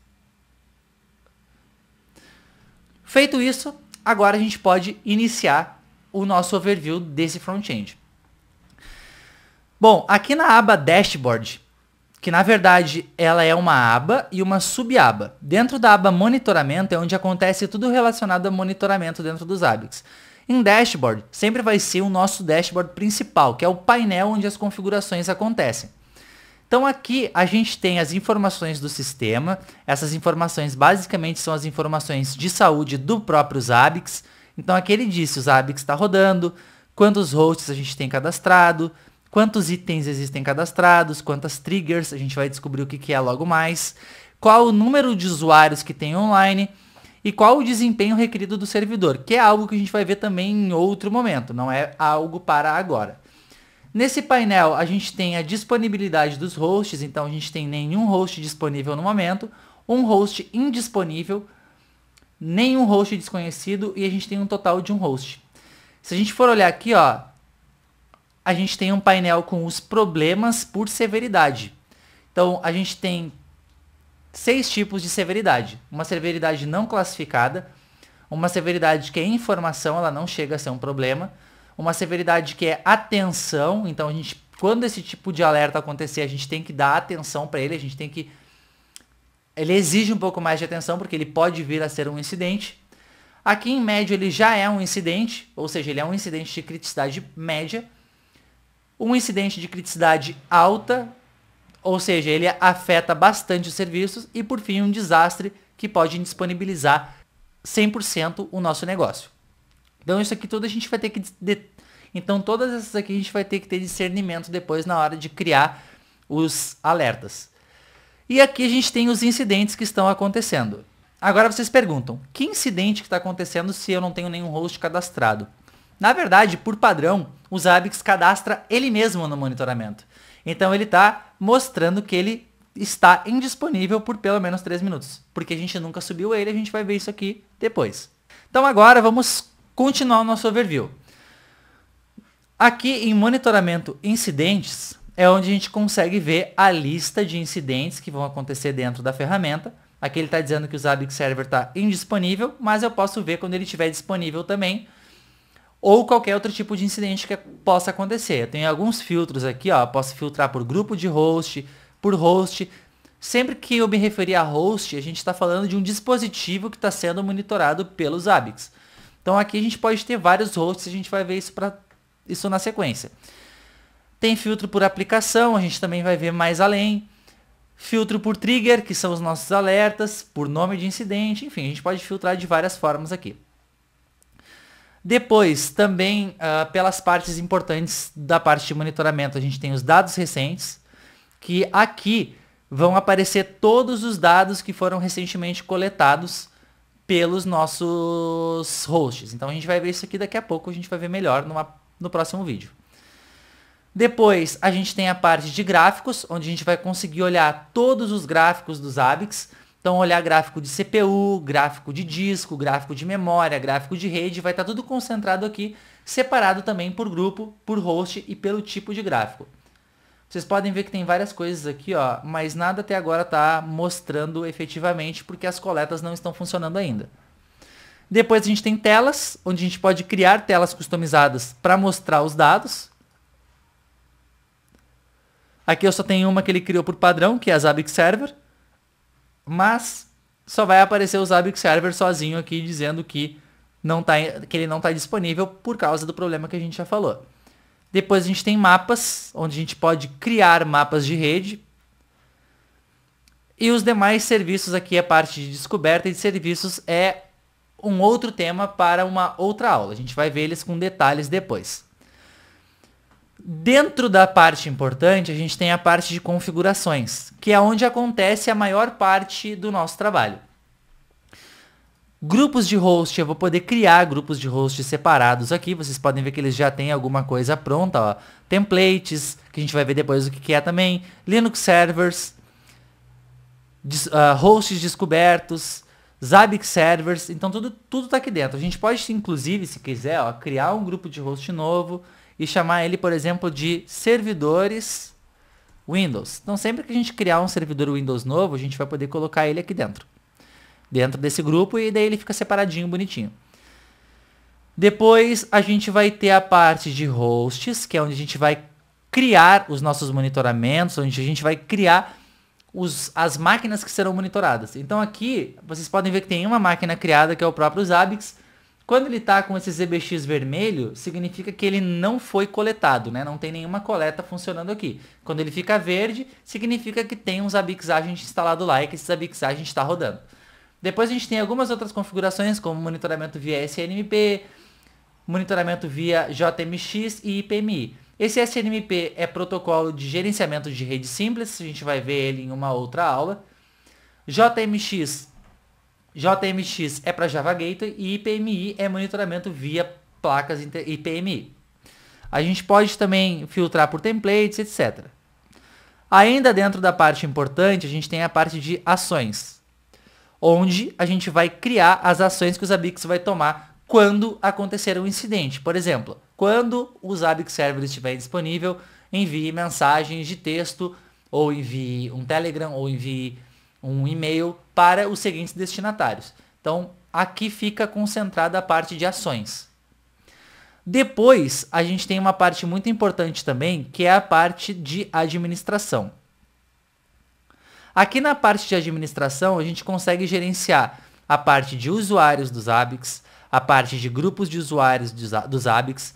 Feito isso, agora a gente pode iniciar o nosso overview desse front-end. Bom, aqui na aba Dashboard, que na verdade ela é uma aba e uma subaba. Dentro da aba monitoramento é onde acontece tudo relacionado a monitoramento dentro dos Zabbix. Em dashboard, sempre vai ser o nosso dashboard principal, que é o painel onde as configurações acontecem. Então aqui a gente tem as informações do sistema, essas informações basicamente são as informações de saúde do próprio Zabbix. Então aqui ele diz se o Zabbix está rodando, quantos hosts a gente tem cadastrado, quantos itens existem cadastrados, quantas triggers, a gente vai descobrir o que, que é logo mais, qual o número de usuários que tem online e qual o desempenho requerido do servidor, que é algo que a gente vai ver também em outro momento, não é algo para agora. Nesse painel, a gente tem a disponibilidade dos hosts, então a gente tem nenhum host disponível no momento, um host indisponível, nenhum host desconhecido e a gente tem um total de um host. Se a gente for olhar aqui, ó, a gente tem um painel com os problemas por severidade. Então, a gente tem seis tipos de severidade. Uma severidade não classificada, uma severidade que é informação, ela não chega a ser um problema, uma severidade que é atenção, então a gente quando esse tipo de alerta acontecer, a gente tem que dar atenção para ele, a gente tem que ele exige um pouco mais de atenção porque ele pode vir a ser um incidente. Aqui em médio ele já é um incidente, ou seja, ele é um incidente de criticidade média um incidente de criticidade alta, ou seja, ele afeta bastante os serviços, e por fim, um desastre que pode indisponibilizar 100% o nosso negócio. Então isso aqui tudo a gente vai ter que então todas essas aqui a gente vai ter que ter discernimento depois na hora de criar os alertas. E aqui a gente tem os incidentes que estão acontecendo. Agora vocês perguntam, que incidente que está acontecendo se eu não tenho nenhum host cadastrado? Na verdade, por padrão, o Zabbix cadastra ele mesmo no monitoramento. Então ele está mostrando que ele está indisponível por pelo menos 3 minutos. Porque a gente nunca subiu ele, a gente vai ver isso aqui depois. Então agora vamos continuar o nosso overview. Aqui em monitoramento incidentes é onde a gente consegue ver a lista de incidentes que vão acontecer dentro da ferramenta. Aqui ele está dizendo que o Zabbix Server está indisponível, mas eu posso ver quando ele estiver disponível também ou qualquer outro tipo de incidente que possa acontecer. Tem tenho alguns filtros aqui, ó, posso filtrar por grupo de host, por host. Sempre que eu me referir a host, a gente está falando de um dispositivo que está sendo monitorado pelos Abix. Então aqui a gente pode ter vários hosts, a gente vai ver isso, pra, isso na sequência. Tem filtro por aplicação, a gente também vai ver mais além. Filtro por trigger, que são os nossos alertas, por nome de incidente, enfim, a gente pode filtrar de várias formas aqui. Depois, também uh, pelas partes importantes da parte de monitoramento, a gente tem os dados recentes, que aqui vão aparecer todos os dados que foram recentemente coletados pelos nossos hosts. Então a gente vai ver isso aqui daqui a pouco, a gente vai ver melhor numa, no próximo vídeo. Depois a gente tem a parte de gráficos, onde a gente vai conseguir olhar todos os gráficos dos ABICs, então, olhar gráfico de CPU, gráfico de disco, gráfico de memória, gráfico de rede, vai estar tá tudo concentrado aqui, separado também por grupo, por host e pelo tipo de gráfico. Vocês podem ver que tem várias coisas aqui, ó, mas nada até agora está mostrando efetivamente porque as coletas não estão funcionando ainda. Depois a gente tem telas, onde a gente pode criar telas customizadas para mostrar os dados. Aqui eu só tenho uma que ele criou por padrão, que é a Zabbix Server. Mas só vai aparecer o Zabbix Server sozinho aqui dizendo que, não tá, que ele não está disponível por causa do problema que a gente já falou. Depois a gente tem mapas, onde a gente pode criar mapas de rede. E os demais serviços aqui, a parte de descoberta de serviços, é um outro tema para uma outra aula. A gente vai ver eles com detalhes depois. Dentro da parte importante, a gente tem a parte de configurações, que é onde acontece a maior parte do nosso trabalho. Grupos de host, eu vou poder criar grupos de host separados aqui. Vocês podem ver que eles já têm alguma coisa pronta, ó. Templates, que a gente vai ver depois o que é também. Linux servers, uh, hosts descobertos, Zabbix servers. Então tudo, tudo tá aqui dentro. A gente pode, inclusive, se quiser, ó, criar um grupo de host novo e chamar ele, por exemplo, de servidores Windows. Então, sempre que a gente criar um servidor Windows novo, a gente vai poder colocar ele aqui dentro. Dentro desse grupo e daí ele fica separadinho, bonitinho. Depois a gente vai ter a parte de hosts, que é onde a gente vai criar os nossos monitoramentos, onde a gente vai criar os, as máquinas que serão monitoradas. Então aqui vocês podem ver que tem uma máquina criada que é o próprio Zabbix quando ele está com esse ZBX vermelho, significa que ele não foi coletado, né? Não tem nenhuma coleta funcionando aqui. Quando ele fica verde, significa que tem uns abixagens instalado lá e que esses abixagens está rodando. Depois a gente tem algumas outras configurações, como monitoramento via SNMP, monitoramento via JMX e IPMI. Esse SNMP é protocolo de gerenciamento de rede simples, a gente vai ver ele em uma outra aula. JMX JMX é para Java Gateway e IPMI é monitoramento via placas IPMI. A gente pode também filtrar por templates, etc. Ainda dentro da parte importante, a gente tem a parte de ações, onde a gente vai criar as ações que o Zabbix vai tomar quando acontecer um incidente. Por exemplo, quando o Zabbix Server estiver disponível, envie mensagens de texto, ou envie um Telegram, ou envie um e-mail para os seguintes destinatários. Então, aqui fica concentrada a parte de ações. Depois, a gente tem uma parte muito importante também, que é a parte de administração. Aqui na parte de administração, a gente consegue gerenciar a parte de usuários dos ABICs, a parte de grupos de usuários dos ABICs,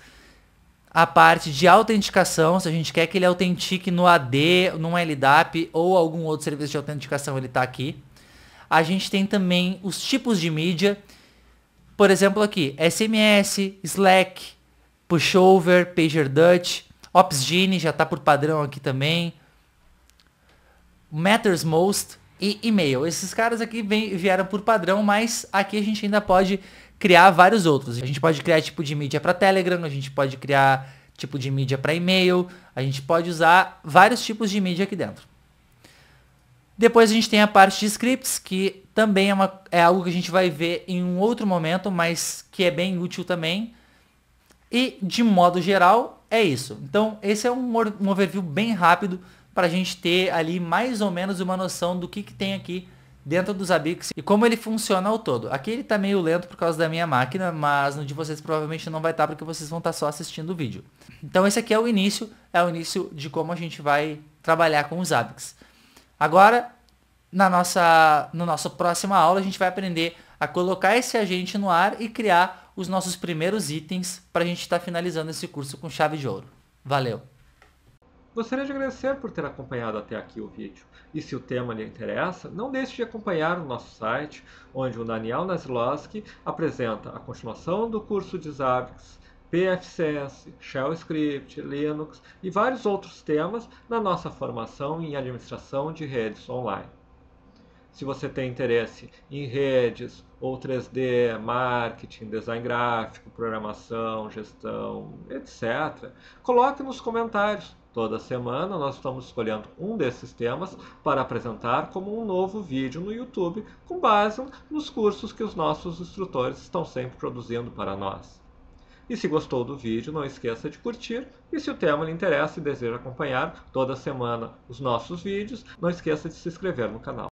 a parte de autenticação, se a gente quer que ele autentique no AD, num LDAP ou algum outro serviço de autenticação, ele está aqui. A gente tem também os tipos de mídia. Por exemplo, aqui, SMS, Slack, Pushover, PagerDutch, OpsGene já está por padrão aqui também. Matters Most e e-mail. Esses caras aqui vem, vieram por padrão, mas aqui a gente ainda pode criar vários outros. A gente pode criar tipo de mídia para Telegram, a gente pode criar tipo de mídia para e-mail, a gente pode usar vários tipos de mídia aqui dentro. Depois a gente tem a parte de scripts, que também é, uma, é algo que a gente vai ver em um outro momento, mas que é bem útil também. E, de modo geral, é isso. Então, esse é um, um overview bem rápido para a gente ter ali mais ou menos uma noção do que, que tem aqui dentro dos abics e como ele funciona ao todo. Aqui ele tá meio lento por causa da minha máquina, mas no de vocês provavelmente não vai estar tá porque vocês vão estar tá só assistindo o vídeo. Então esse aqui é o início, é o início de como a gente vai trabalhar com os abics. Agora, na nossa, no nossa próxima aula, a gente vai aprender a colocar esse agente no ar e criar os nossos primeiros itens para a gente estar tá finalizando esse curso com chave de ouro. Valeu! Gostaria de agradecer por ter acompanhado até aqui o vídeo e se o tema lhe interessa, não deixe de acompanhar o nosso site, onde o Daniel Nasloski apresenta a continuação do curso de Zabbix, PFCS, Shell Script, Linux e vários outros temas na nossa formação em administração de redes online. Se você tem interesse em redes ou 3D, marketing, design gráfico, programação, gestão, etc., coloque nos comentários. Toda semana nós estamos escolhendo um desses temas para apresentar como um novo vídeo no YouTube com base nos cursos que os nossos instrutores estão sempre produzindo para nós. E se gostou do vídeo, não esqueça de curtir. E se o tema lhe interessa e deseja acompanhar toda semana os nossos vídeos, não esqueça de se inscrever no canal.